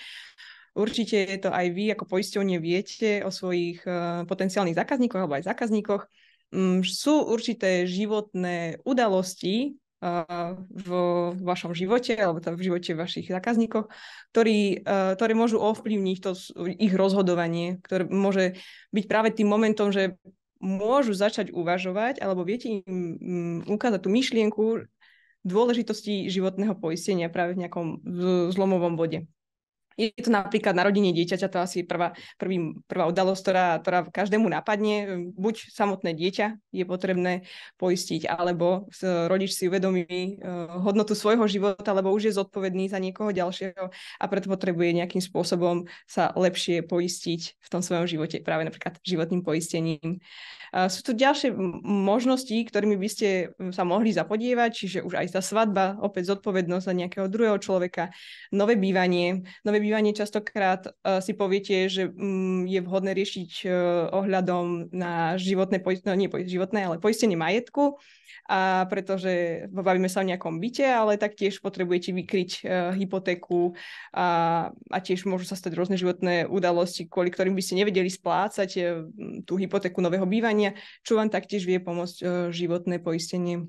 Určite je to aj vy ako poisťovne viete o svojich eh, potenciálnych zákazníkoch alebo aj zákazníkoch. Mm, sú určité životné udalosti eh, v vašom živote alebo teda v živote vašich zákazníkov, ktorí, eh, ktoré môžu ovplyvniť to, ich rozhodovanie, ktoré môže byť práve tým momentom, že môžu začať uvažovať alebo viete im mm, ukázať tú myšlienku dôležitosti životného poistenia práve v nejakom zlomovom bode. Je to napríklad narodenie dieťaťa, to asi prvá, prvý, prvá udalosť, ktorá, ktorá každému napadne. Buď samotné dieťa je potrebné poistiť, alebo rodič si uvedomí e, hodnotu svojho života, lebo už je zodpovedný za niekoho ďalšieho a preto potrebuje nejakým spôsobom sa lepšie poistiť v tom svojom živote, práve napríklad životným poistením. E, sú tu ďalšie možnosti, ktorými by ste sa mohli zapodievať, čiže už aj tá svadba, opäť zodpovednosť za nejakého druhého človeka, nové bývanie, nové bývanie častokrát uh, si poviete, že um, je vhodné riešiť uh, ohľadom na životné, poist- no nie poist- životné, ale poistenie majetku, a pretože bavíme sa o nejakom byte, ale taktiež potrebujete vykryť uh, hypotéku a, a tiež môžu sa stať rôzne životné udalosti, kvôli ktorým by ste nevedeli splácať uh, tú hypotéku nového bývania, čo vám taktiež vie pomôcť uh, životné poistenie.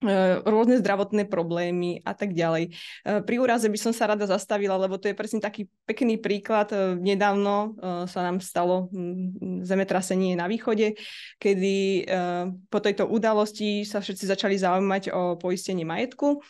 E, rôzne zdravotné problémy a tak ďalej. E, pri úraze by som sa rada zastavila, lebo to je presne taký pekný príklad. E, nedávno sa nám stalo zemetrasenie na východe, kedy po tejto udalosti sa všetci začali zaujímať o poistenie majetku.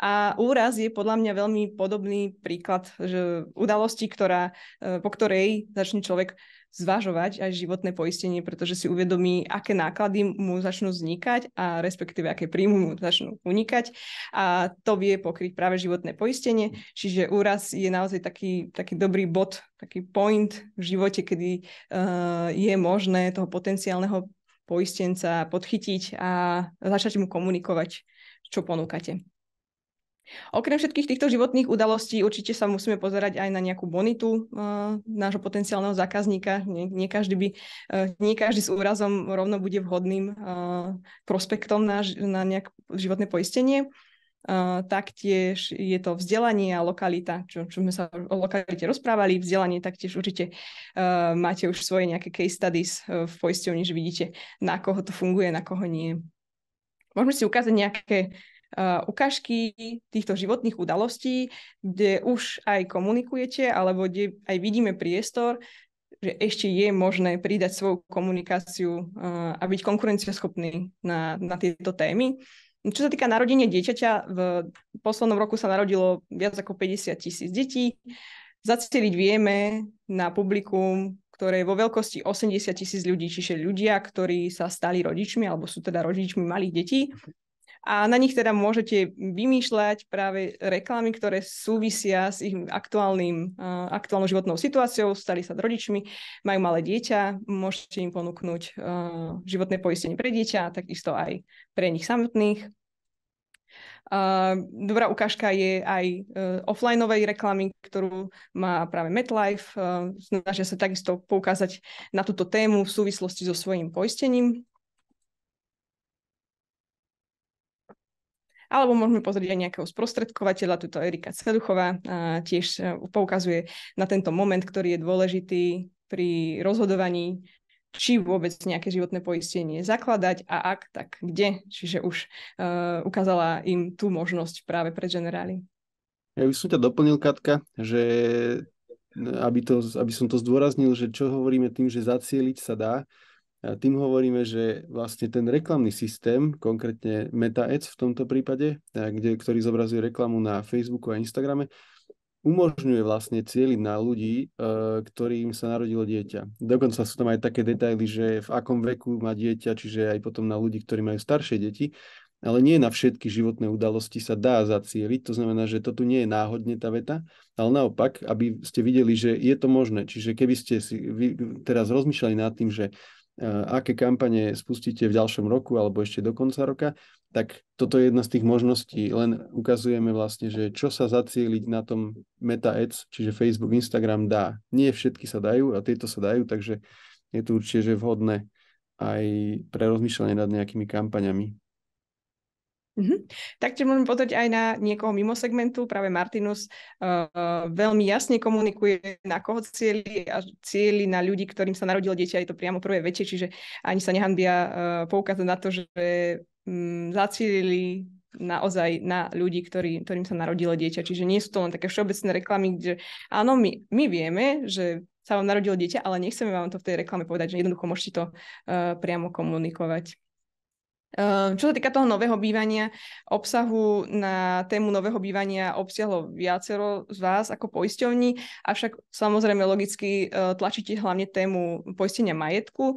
A úraz je podľa mňa veľmi podobný príklad že udalosti, ktorá, po ktorej začne človek zvažovať aj životné poistenie, pretože si uvedomí, aké náklady mu začnú vznikať a respektíve aké príjmy mu začnú unikať a to vie pokryť práve životné poistenie, čiže úraz je naozaj taký, taký dobrý bod, taký point v živote, kedy uh, je možné toho potenciálneho poistenca podchytiť a začať mu komunikovať, čo ponúkate. Okrem všetkých týchto životných udalostí určite sa musíme pozerať aj na nejakú bonitu uh, nášho potenciálneho zákazníka. Nie, nie, každý by, uh, nie každý s úrazom rovno bude vhodným uh, prospektom na, na nejaké životné poistenie. Uh, taktiež je to vzdelanie a lokalita, čo, čo sme sa o lokalite rozprávali. Vzdelanie taktiež určite uh, máte už svoje nejaké case studies uh, v poisťovni, že vidíte, na koho to funguje, na koho nie. Môžeme si ukázať nejaké uh, ukážky týchto životných udalostí, kde už aj komunikujete, alebo kde aj vidíme priestor, že ešte je možné pridať svoju komunikáciu a byť konkurencieschopný na, na tieto témy. Čo sa týka narodenia dieťaťa, v poslednom roku sa narodilo viac ako 50 tisíc detí. Zacieliť vieme na publikum, ktoré je vo veľkosti 80 tisíc ľudí, čiže ľudia, ktorí sa stali rodičmi alebo sú teda rodičmi malých detí a na nich teda môžete vymýšľať práve reklamy, ktoré súvisia s ich aktuálnym, aktuálnou životnou situáciou, stali sa rodičmi, majú malé dieťa, môžete im ponúknuť životné poistenie pre dieťa, takisto aj pre nich samotných. Uh, dobrá ukážka je aj uh, offlineovej reklamy, ktorú má práve MetLife. Uh, snažia sa takisto poukázať na túto tému v súvislosti so svojím poistením. alebo môžeme pozrieť aj nejakého sprostredkovateľa, tuto Erika Celuchová tiež e, poukazuje na tento moment, ktorý je dôležitý pri rozhodovaní či vôbec nejaké životné poistenie zakladať a ak, tak kde. Čiže už e, ukázala im tú možnosť práve pre generáli. Ja by som ťa doplnil, Katka, že e, aby, to, aby som to zdôraznil, že čo hovoríme tým, že zacieliť sa dá, a tým hovoríme, že vlastne ten reklamný systém, konkrétne Meta Ads v tomto prípade, kde, ktorý zobrazuje reklamu na Facebooku a Instagrame, umožňuje vlastne cieliť na ľudí, e, ktorým sa narodilo dieťa. Dokonca sú tam aj také detaily, že v akom veku má dieťa, čiže aj potom na ľudí, ktorí majú staršie deti, ale nie na všetky životné udalosti sa dá zacieliť. To znamená, že to tu nie je náhodne tá veta, ale naopak, aby ste videli, že je to možné. Čiže keby ste si vy teraz rozmýšľali nad tým, že aké kampane spustíte v ďalšom roku alebo ešte do konca roka, tak toto je jedna z tých možností. Len ukazujeme vlastne, že čo sa zacieliť na tom Meta Ads, čiže Facebook, Instagram dá. Nie všetky sa dajú a tieto sa dajú, takže je to určite že vhodné aj pre rozmýšľanie nad nejakými kampaňami. Mm-hmm. Taktiež môžeme pozrieť aj na niekoho mimo segmentu. Práve Martinus uh, veľmi jasne komunikuje, na koho cieli a cieli na ľudí, ktorým sa narodilo dieťa. Je to priamo prvé väčšie, čiže ani sa nehanbia uh, poukázať na to, že um, zacielili naozaj na ľudí, ktorý, ktorým sa narodilo dieťa. Čiže nie sú to len také všeobecné reklamy, kde áno, my, my vieme, že sa vám narodilo dieťa, ale nechceme vám to v tej reklame povedať, že jednoducho môžete to uh, priamo komunikovať. Ehm, čo sa týka toho nového bývania, obsahu na tému nového bývania obsiahlo viacero z vás ako poisťovní, avšak samozrejme logicky eh, tlačíte hlavne tému poistenia majetku.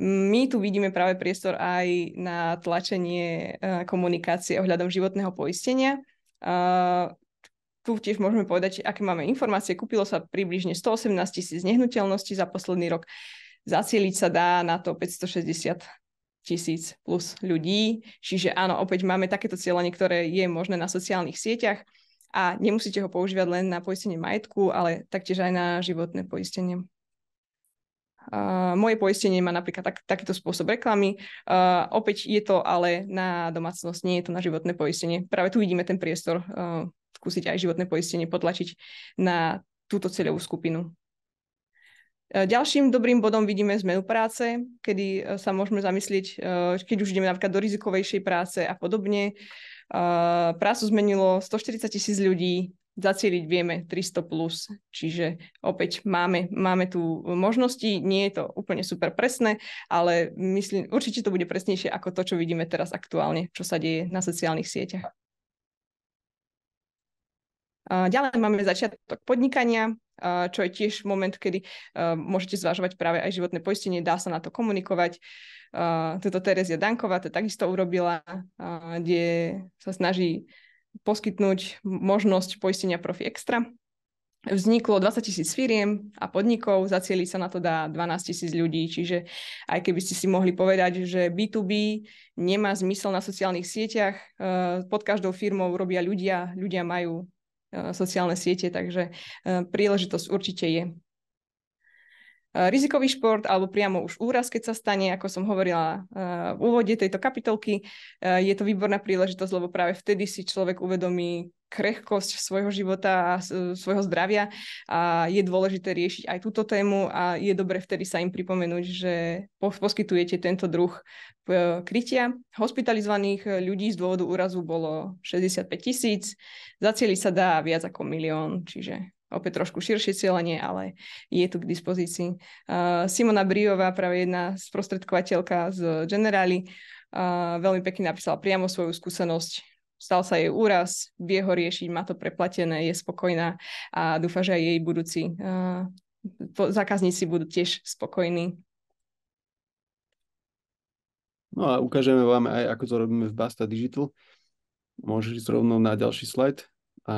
My tu vidíme práve priestor aj na tlačenie eh, komunikácie ohľadom životného poistenia. Eh, tu tiež môžeme povedať, aké máme informácie. Kúpilo sa približne 118 tisíc nehnuteľností za posledný rok. Zacieliť sa dá na to 560 tisíc plus ľudí. Čiže áno, opäť máme takéto cieľanie, ktoré je možné na sociálnych sieťach a nemusíte ho používať len na poistenie majetku, ale taktiež aj na životné poistenie. Uh, moje poistenie má napríklad tak, takýto spôsob reklamy. Uh, opäť je to ale na domácnosť, nie je to na životné poistenie. Práve tu vidíme ten priestor uh, skúsiť aj životné poistenie potlačiť na túto cieľovú skupinu. E, ďalším dobrým bodom vidíme zmenu práce, kedy e, sa môžeme zamyslieť, e, keď už ideme napríklad do rizikovejšej práce a podobne. Prácu zmenilo 140 tisíc ľudí, zacieliť vieme 300 plus, čiže opäť máme, máme tu možnosti, nie je to úplne super presné, ale myslím, určite to bude presnejšie ako to, čo vidíme teraz aktuálne, čo sa deje na sociálnych sieťach. Ďalej máme začiatok podnikania, čo je tiež moment, kedy môžete zvažovať práve aj životné poistenie, dá sa na to komunikovať. Toto Terezia Danková to takisto urobila, kde sa snaží poskytnúť možnosť poistenia profi extra. Vzniklo 20 tisíc firiem a podnikov, zacieliť sa na to dá 12 tisíc ľudí, čiže aj keby ste si mohli povedať, že B2B nemá zmysel na sociálnych sieťach, pod každou firmou robia ľudia, ľudia majú Eh, sociálne siete, takže eh, príležitosť určite je. Eh, rizikový šport alebo priamo už úraz, keď sa stane, ako som hovorila v úvode tejto kapitolky, je to výborná príležitosť, lebo práve vtedy si človek uvedomí, krehkosť svojho života a svojho zdravia a je dôležité riešiť aj túto tému a je dobre vtedy sa im pripomenúť, že poskytujete tento druh e, krytia. Hospitalizovaných ľudí z dôvodu úrazu bolo 65 tisíc, zacieliť sa dá viac ako milión, čiže opäť trošku širšie cieľanie, ale je tu k dispozícii. Uh, Simona Briová, práve jedna sprostredkovateľka z Generali, uh, e, veľmi pekne napísala priamo svoju skúsenosť stal sa jej úraz, vie ho riešiť, má to preplatené, je spokojná a dúfa, že aj jej budúci uh, zákazníci budú tiež spokojní. No a ukážeme vám aj, ako to robíme v Basta Digital. Môžeš ísť rovno na ďalší slajd. A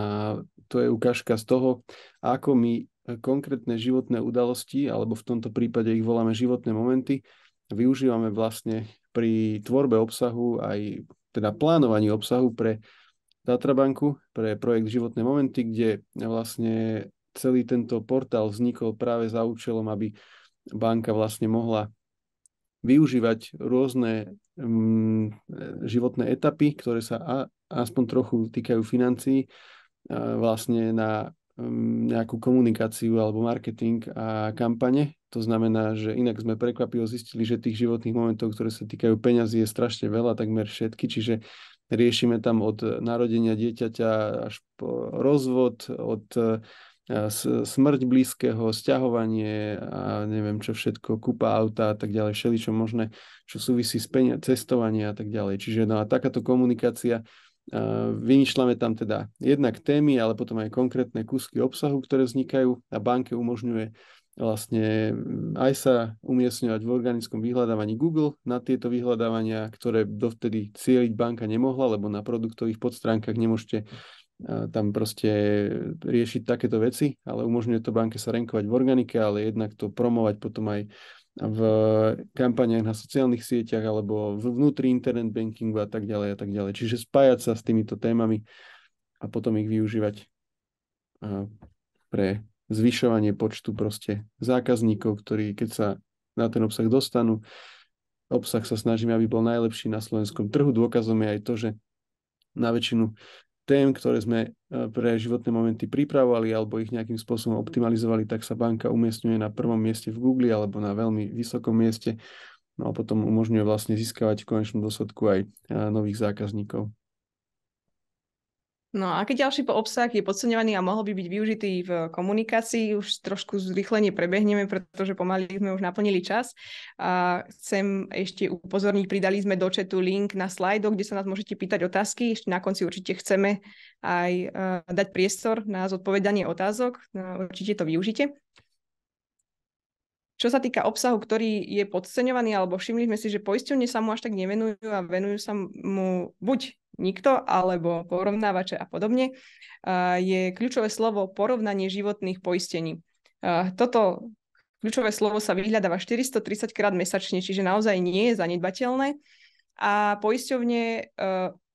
to je ukážka z toho, ako my e, konkrétne životné udalosti, alebo v tomto prípade ich voláme životné momenty, využívame vlastne pri tvorbe obsahu aj teda plánovaní obsahu pre Tatrabanku, pre projekt Životné momenty, kde vlastne celý tento portál vznikol práve za účelom, aby banka vlastne mohla využívať rôzne mm, životné etapy, ktoré sa a, aspoň trochu týkajú financií, vlastne na mm, nejakú komunikáciu alebo marketing a kampane to znamená, že inak sme prekvapivo zistili, že tých životných momentov, ktoré sa týkajú peňazí, je strašne veľa, takmer všetky. Čiže riešime tam od narodenia dieťaťa až po rozvod, od e, smrť blízkeho, sťahovanie a neviem čo všetko, kúpa auta a tak ďalej, všeličo možné, čo súvisí s penia- cestovanie a tak ďalej. Čiže no a takáto komunikácia, e, vymýšľame tam teda jednak témy, ale potom aj konkrétne kúsky obsahu, ktoré vznikajú a banke umožňuje vlastne mm, aj sa umiestňovať v organickom vyhľadávaní Google na tieto vyhľadávania, ktoré dovtedy cieliť banka nemohla, lebo na produktových podstránkach nemôžete tam proste riešiť takéto veci, ale umožňuje to banke sa renkovať v organike, ale jednak to promovať potom aj v kampaniach na sociálnych sieťach alebo vnútri internet bankingu a tak ďalej a tak ďalej. Čiže spájať sa s týmito témami a potom ich využívať pre zvyšovanie počtu proste zákazníkov, ktorí keď sa na ten obsah dostanú, obsah sa snažíme, aby bol najlepší na slovenskom trhu. Dôkazom je aj to, že na väčšinu tém, ktoré sme e, pre životné momenty pripravovali alebo ich nejakým spôsobom optimalizovali, tak sa banka umiestňuje na prvom mieste v Google alebo na veľmi vysokom mieste. No a potom umožňuje vlastne získavať v konečnom dôsledku aj e, nových zákazníkov. No a aký ďalší po obsah je podceňovaný a mohol by byť využitý v komunikácii? Už trošku zrýchlenie prebehneme, pretože pomaly sme už naplnili čas. A chcem ešte upozorniť, pridali sme do četu link na slajdo, kde sa nás môžete pýtať otázky. Ešte na konci určite chceme aj eh, dať priestor na zodpovedanie otázok. No, určite to využite. Čo sa týka obsahu, ktorý je podceňovaný, alebo všimli sme si, že poisťovne sa mu až tak nevenujú a venujú sa mu buď nikto, alebo porovnávače a podobne, je kľúčové slovo porovnanie životných poistení. Toto kľúčové slovo sa vyhľadáva 430 krát mesačne, čiže naozaj nie je zanedbateľné a poisťovne e,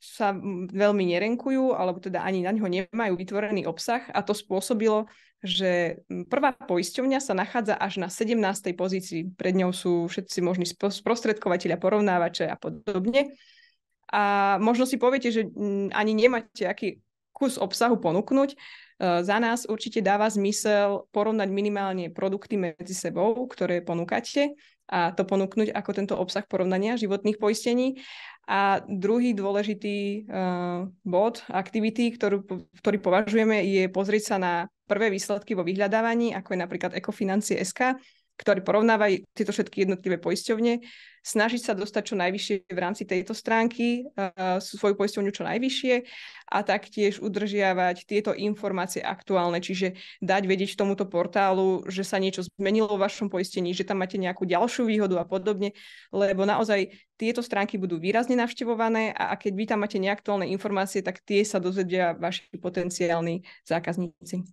sa veľmi nerenkujú, alebo teda ani na ňo nemajú vytvorený obsah a to spôsobilo, že prvá poisťovňa sa nachádza až na 17. pozícii. Pred ňou sú všetci možní sprostredkovateľia, porovnávače a podobne. A možno si poviete, že ani nemáte aký kus obsahu ponúknuť. E, za nás určite dáva zmysel porovnať minimálne produkty medzi sebou, ktoré ponúkate a to ponúknuť ako tento obsah porovnania životných poistení. A druhý dôležitý uh, bod aktivity, ktorú, ktorý považujeme, je pozrieť sa na prvé výsledky vo vyhľadávaní, ako je napríklad SK, ktorí porovnávajú tieto všetky jednotlivé poisťovne, snažiť sa dostať čo najvyššie v rámci tejto stránky, uh, svoju poisťovňu čo najvyššie a taktiež udržiavať tieto informácie aktuálne, čiže dať vedieť tomuto portálu, že sa niečo zmenilo vo vašom poistení, že tam máte nejakú ďalšiu výhodu a podobne, lebo naozaj tieto stránky budú výrazne navštevované a, a keď vy tam máte neaktuálne informácie, tak tie sa dozvedia vaši potenciálni zákazníci.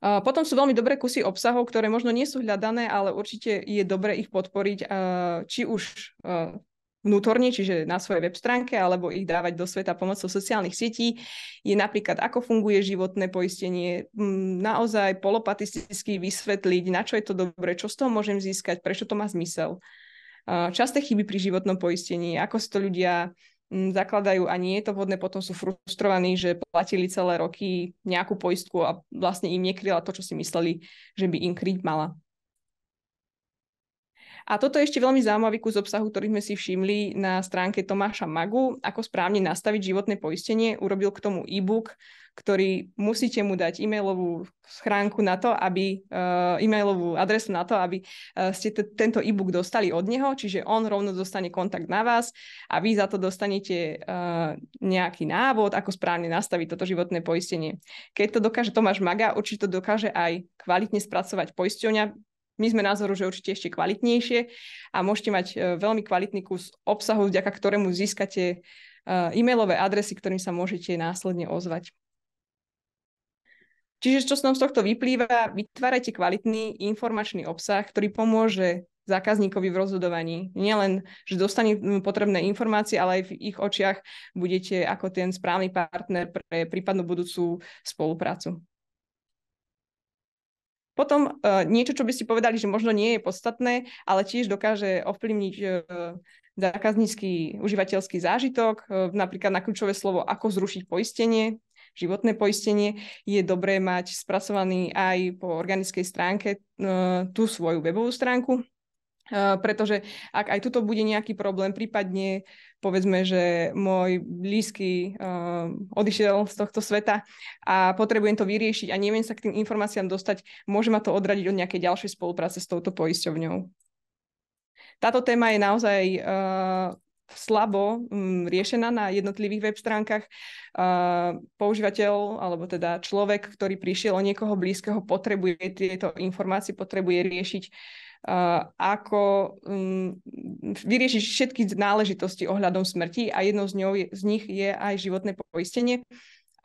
Potom sú veľmi dobré kusy obsahov, ktoré možno nie sú hľadané, ale určite je dobre ich podporiť, či už vnútorne, čiže na svojej web stránke, alebo ich dávať do sveta pomocou sociálnych sietí, je napríklad, ako funguje životné poistenie, naozaj polopatisticky vysvetliť, na čo je to dobré, čo z toho môžem získať, prečo to má zmysel. Časté chyby pri životnom poistení, ako si to ľudia zakladajú a nie je to vhodné, potom sú frustrovaní, že platili celé roky nejakú poistku a vlastne im nekryla to, čo si mysleli, že by im kryť mala. A toto je ešte veľmi zaujímavý kus obsahu, ktorý sme si všimli na stránke Tomáša Magu, ako správne nastaviť životné poistenie. Urobil k tomu e-book, ktorý musíte mu dať e-mailovú schránku na to, aby eh, e-mailovú adresu na to, aby eh, ste t- tento e-book dostali od neho, čiže on rovno dostane kontakt na vás a vy za to dostanete e, nejaký návod, ako správne nastaviť toto životné poistenie. Keď to dokáže Tomáš Maga, určite to dokáže aj kvalitne spracovať poisťovňa, my sme názoru, že určite ešte kvalitnejšie a môžete mať e, veľmi kvalitný kus obsahu, vďaka ktorému získate e, e-mailové adresy, ktorým sa môžete následne ozvať. Čiže čo som z tohto vyplýva, vytvárajte kvalitný informačný obsah, ktorý pomôže zákazníkovi v rozhodovaní. Nielen, že dostane potrebné informácie, ale aj v ich očiach budete ako ten správny partner pre prípadnú budúcu spoluprácu. Potom uh, niečo, čo by ste povedali, že možno nie je podstatné, ale tiež dokáže ovplyvniť uh, zákaznícky užívateľský zážitok, uh, napríklad na kľúčové slovo ako zrušiť poistenie, životné poistenie, je dobré mať spracovaný aj po organickej stránke uh, tú svoju webovú stránku, pretože ak aj tuto bude nejaký problém, prípadne povedzme, že môj blízky uh, odišiel z tohto sveta a potrebujem to vyriešiť a neviem sa k tým informáciám dostať, môže ma to odradiť od nejakej ďalšej spolupráce s touto poisťovňou. Táto téma je naozaj uh, slabo um, riešená na jednotlivých web stránkach. Uh, používateľ, alebo teda človek, ktorý prišiel o niekoho blízkeho, potrebuje tieto informácie, potrebuje riešiť uh, ako mm, vyriešiť všetky náležitosti ohľadom smrti a jednou z, ňou, z nich je aj životné poistenie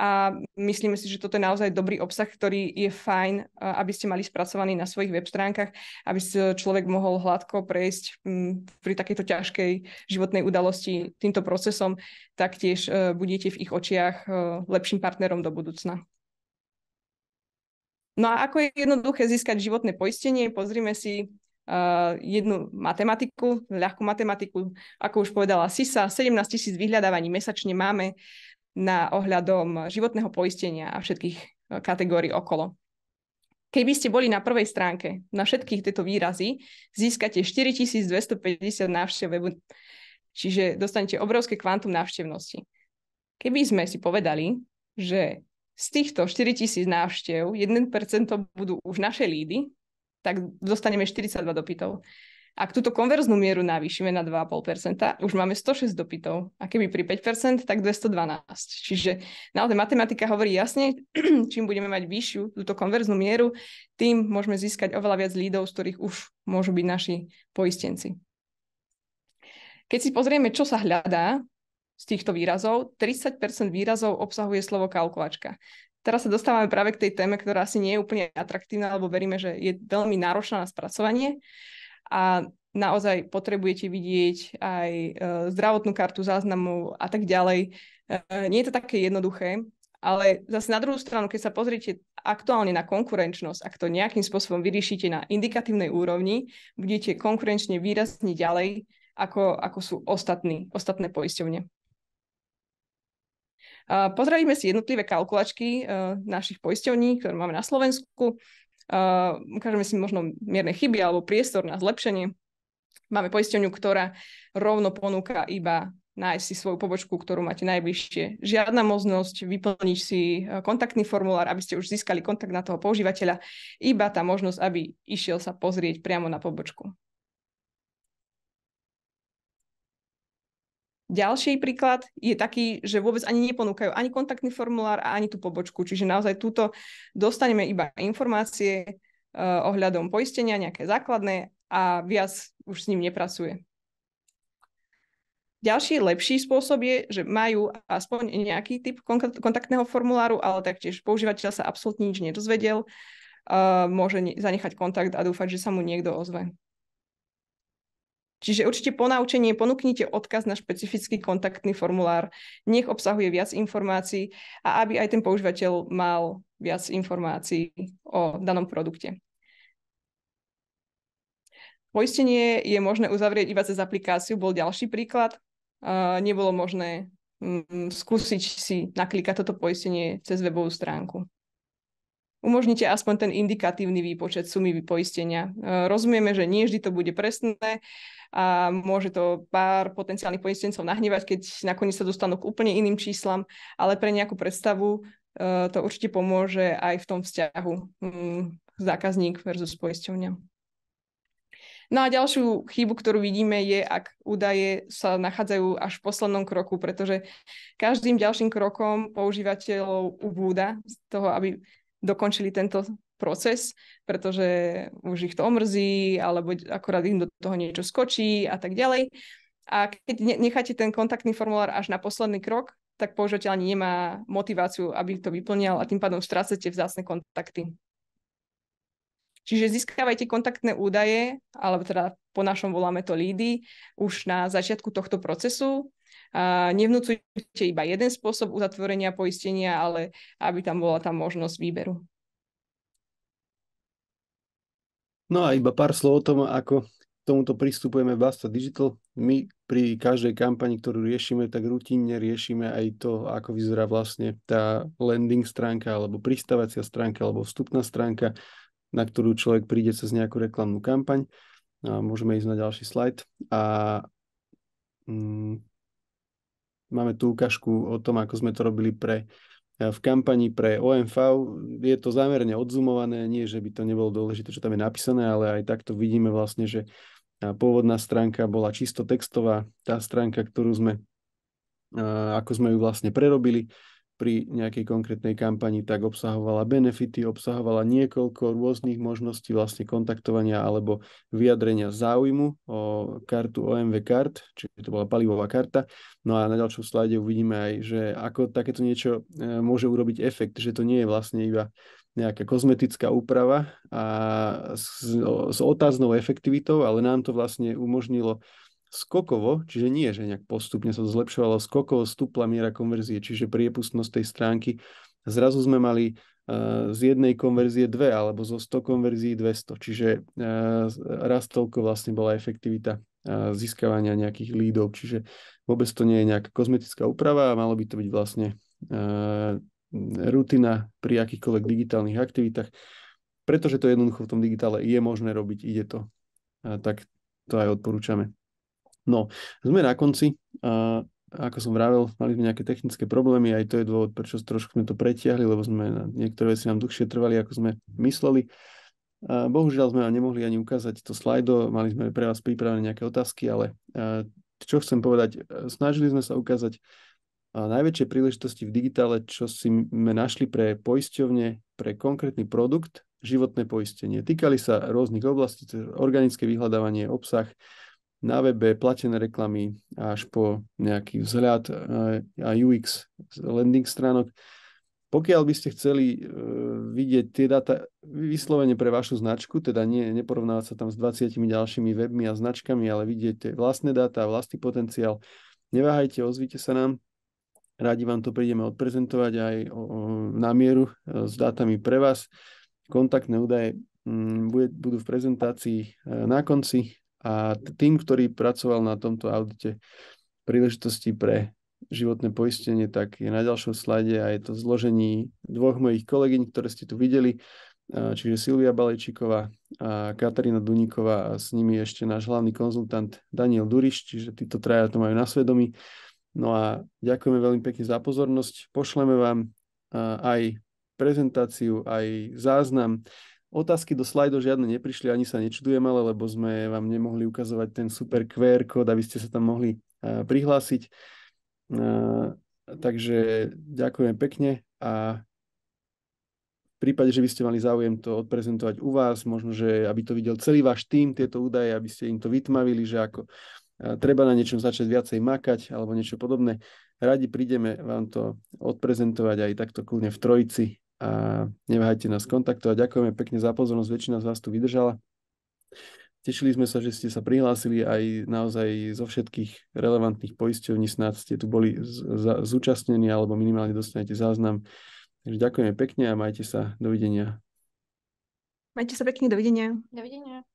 a myslíme si, že toto je naozaj dobrý obsah, ktorý je fajn, aby ste mali spracovaný na svojich web stránkach, aby si človek mohol hladko prejsť mm, pri takejto ťažkej životnej udalosti týmto procesom, taktiež e, budete v ich očiach e, lepším partnerom do budúcna. No a ako je jednoduché získať životné poistenie? Pozrime si Eh, jednu matematiku, ľahkú matematiku, ako už povedala Sisa, 17 tisíc vyhľadávaní mesačne máme na ohľadom životného poistenia a všetkých eh, kategórií okolo. Keby ste boli na prvej stránke na všetkých tieto výrazy, získate 4250 návštev webu, čiže dostanete obrovské kvantum návštevnosti. Keby sme si povedali, že z týchto 4000 návštev 1% budú už naše lídy, tak dostaneme 42 dopytov. Ak túto konverznú mieru navýšime na 2,5%, už máme 106 dopytov. A keby pri 5%, tak 212. Čiže naozaj matematika hovorí jasne, čím budeme mať vyššiu túto konverznú mieru, tým môžeme získať oveľa viac lídov, z ktorých už môžu byť naši poistenci. Keď si pozrieme, čo sa hľadá z týchto výrazov, 30% výrazov obsahuje slovo kalkulačka teraz sa dostávame práve k tej téme, ktorá asi nie je úplne atraktívna, lebo veríme, že je veľmi náročná na spracovanie a naozaj potrebujete vidieť aj e, zdravotnú kartu záznamu a tak ďalej. E, nie je to také jednoduché, ale zase na druhú stranu, keď sa pozriete aktuálne na konkurenčnosť, ak to nejakým spôsobom vyriešite na indikatívnej úrovni, budete konkurenčne výrazne ďalej, ako, ako sú ostatní, ostatné poisťovne. Pozrelíme si jednotlivé kalkulačky e, našich poisťovní, ktoré máme na Slovensku. Ukážeme si možno mierne chyby alebo priestor na zlepšenie. Máme poisťovňu, ktorá rovno ponúka iba nájsť si svoju pobočku, ktorú máte najbližšie. Žiadna možnosť vyplniť si e, kontaktný formulár, aby ste už získali kontakt na toho používateľa, iba tá možnosť, aby išiel sa pozrieť priamo na pobočku. Ďalší príklad je taký, že vôbec ani neponúkajú ani kontaktný formulár a ani tú pobočku. Čiže naozaj túto dostaneme iba informácie uh, ohľadom poistenia, nejaké základné a viac už s ním nepracuje. Ďalší lepší spôsob je, že majú aspoň nejaký typ kontaktného formuláru, ale taktiež používateľ sa absolútne nič nedozvedel, uh, môže zanechať kontakt a dúfať, že sa mu niekto ozve. Čiže určite po naučení ponúknite odkaz na špecifický kontaktný formulár, nech obsahuje viac informácií a aby aj ten používateľ mal viac informácií o danom produkte. Poistenie je možné uzavrieť iba cez aplikáciu, bol ďalší príklad. nebolo možné mm, skúsiť si naklikať toto poistenie cez webovú stránku umožnite aspoň ten indikatívny výpočet sumy vypoistenia. E, rozumieme, že nie vždy to bude presné a môže to pár potenciálnych poistencov nahnevať, keď nakoniec sa dostanú k úplne iným číslam, ale pre nejakú predstavu e, to určite pomôže aj v tom vzťahu mm, zákazník versus poisťovňa. No a ďalšiu chybu, ktorú vidíme, je, ak údaje sa nachádzajú až v poslednom kroku, pretože každým ďalším krokom používateľov ubúda z toho, aby dokončili tento proces, pretože už ich to omrzí, alebo akorát im do toho niečo skočí a tak ďalej. A keď necháte ten kontaktný formulár až na posledný krok, tak používateľ ani nemá motiváciu, aby to vyplňal a tým pádom strácate vzácne kontakty. Čiže získavajte kontaktné údaje, alebo teda po našom voláme to lídy, už na začiatku tohto procesu. A nevnúcujte iba jeden spôsob uzatvorenia poistenia, ale aby tam bola tá možnosť výberu. No a iba pár slov o tom, ako k tomuto pristupujeme v Basta Digital. My pri každej kampani, ktorú riešime, tak rutinne riešime aj to, ako vyzerá vlastne tá landing stránka, alebo pristávacia stránka, alebo vstupná stránka, na ktorú človek príde cez nejakú reklamnú kampaň. A môžeme ísť na ďalší slajd. A mm, máme tu ukážku o tom, ako sme to robili pre, e, v kampani pre OMV. Je to zámerne odzumované, nie že by to nebolo dôležité, čo tam je napísané, ale aj takto vidíme vlastne, že e, pôvodná stránka bola čisto textová, tá stránka, ktorú sme, e, ako sme ju vlastne prerobili, pri nejakej konkrétnej kampani, tak obsahovala benefity, obsahovala niekoľko rôznych možností vlastne kontaktovania alebo vyjadrenia záujmu o kartu OMV kart, čiže to bola palivová karta. No a na ďalšom slajde uvidíme aj, že ako takéto niečo e, môže urobiť efekt, že to nie je vlastne iba nejaká kozmetická úprava a s, s otáznou efektivitou, ale nám to vlastne umožnilo skokovo, čiže nie, že nejak postupne sa zlepšovalo, skokovo stúpla miera konverzie, čiže priepustnosť tej stránky. Zrazu sme mali eh, z jednej konverzie dve, alebo zo 100 konverzií 200, čiže eh, raz toľko vlastne bola efektivita eh, získavania nejakých lídov, čiže vôbec to nie je nejaká kozmetická úprava a malo by to byť vlastne rutina pri akýchkoľvek digitálnych aktivitách, pretože to jednoducho v tom digitále je možné robiť, ide to. tak to aj odporúčame. No, sme na konci a ako som vravel, mali sme nejaké technické problémy, aj to je dôvod, prečo trošku sme to pretiahli, lebo sme na niektoré veci nám dlhšie trvali, ako sme mysleli. A bohužiaľ sme vám nemohli ani ukázať to slajdo, mali sme pre vás pripravené nejaké otázky, ale e, čo chcem povedať, e, snažili sme sa ukázať e, najväčšie príležitosti v digitále, čo sme našli pre poisťovne, pre konkrétny produkt, životné poistenie. Týkali sa rôznych oblastí, organické vyhľadávanie, obsah, na webe, platené reklamy až po nejaký vzhľad eh, a UX landing stránok. Pokiaľ by ste chceli eh, vidieť tie dáta vyslovene pre vašu značku, teda nie, neporovnávať sa tam s 20 ďalšími webmi a značkami, ale vidieť tie vlastné dáta, vlastný potenciál, neváhajte, ozvite sa nám. Rádi vám to prídeme odprezentovať aj o, o, na mieru eh, s dátami pre vás. Kontaktné údaje mm, budú v prezentácii na konci a tým, ktorý pracoval na tomto audite príležitosti pre životné poistenie, tak je na ďalšom slajde a je to zložení dvoch mojich kolegyň, ktoré ste tu videli, čiže Silvia Balejčíková a Katarína Duníková a s nimi ešte náš hlavný konzultant Daniel Duriš, čiže títo traja to majú na svedomí. No a ďakujeme veľmi pekne za pozornosť. Pošleme vám aj prezentáciu, aj záznam Otázky do slajdo žiadne neprišli, ani sa nečudujem, ale lebo sme vám nemohli ukazovať ten super QR kód, aby ste sa tam mohli uh, prihlásiť. Uh, takže ďakujem pekne a v prípade, že by ste mali záujem to odprezentovať u vás, možno, že aby to videl celý váš tým, tieto údaje, aby ste im to vytmavili, že ako e, treba na niečom začať viacej makať alebo niečo podobné. Radi prídeme vám to odprezentovať aj takto kľudne v trojici a neváhajte nás kontaktovať. Ďakujeme pekne za pozornosť, väčšina z vás tu vydržala. Tešili sme sa, že ste sa prihlásili aj naozaj zo všetkých relevantných poisťovní, snad ste tu boli z- zúčastnení alebo minimálne dostanete záznam. Takže ďakujeme pekne a majte sa. Dovidenia. Majte sa pekne. Dovidenia. Dovidenia.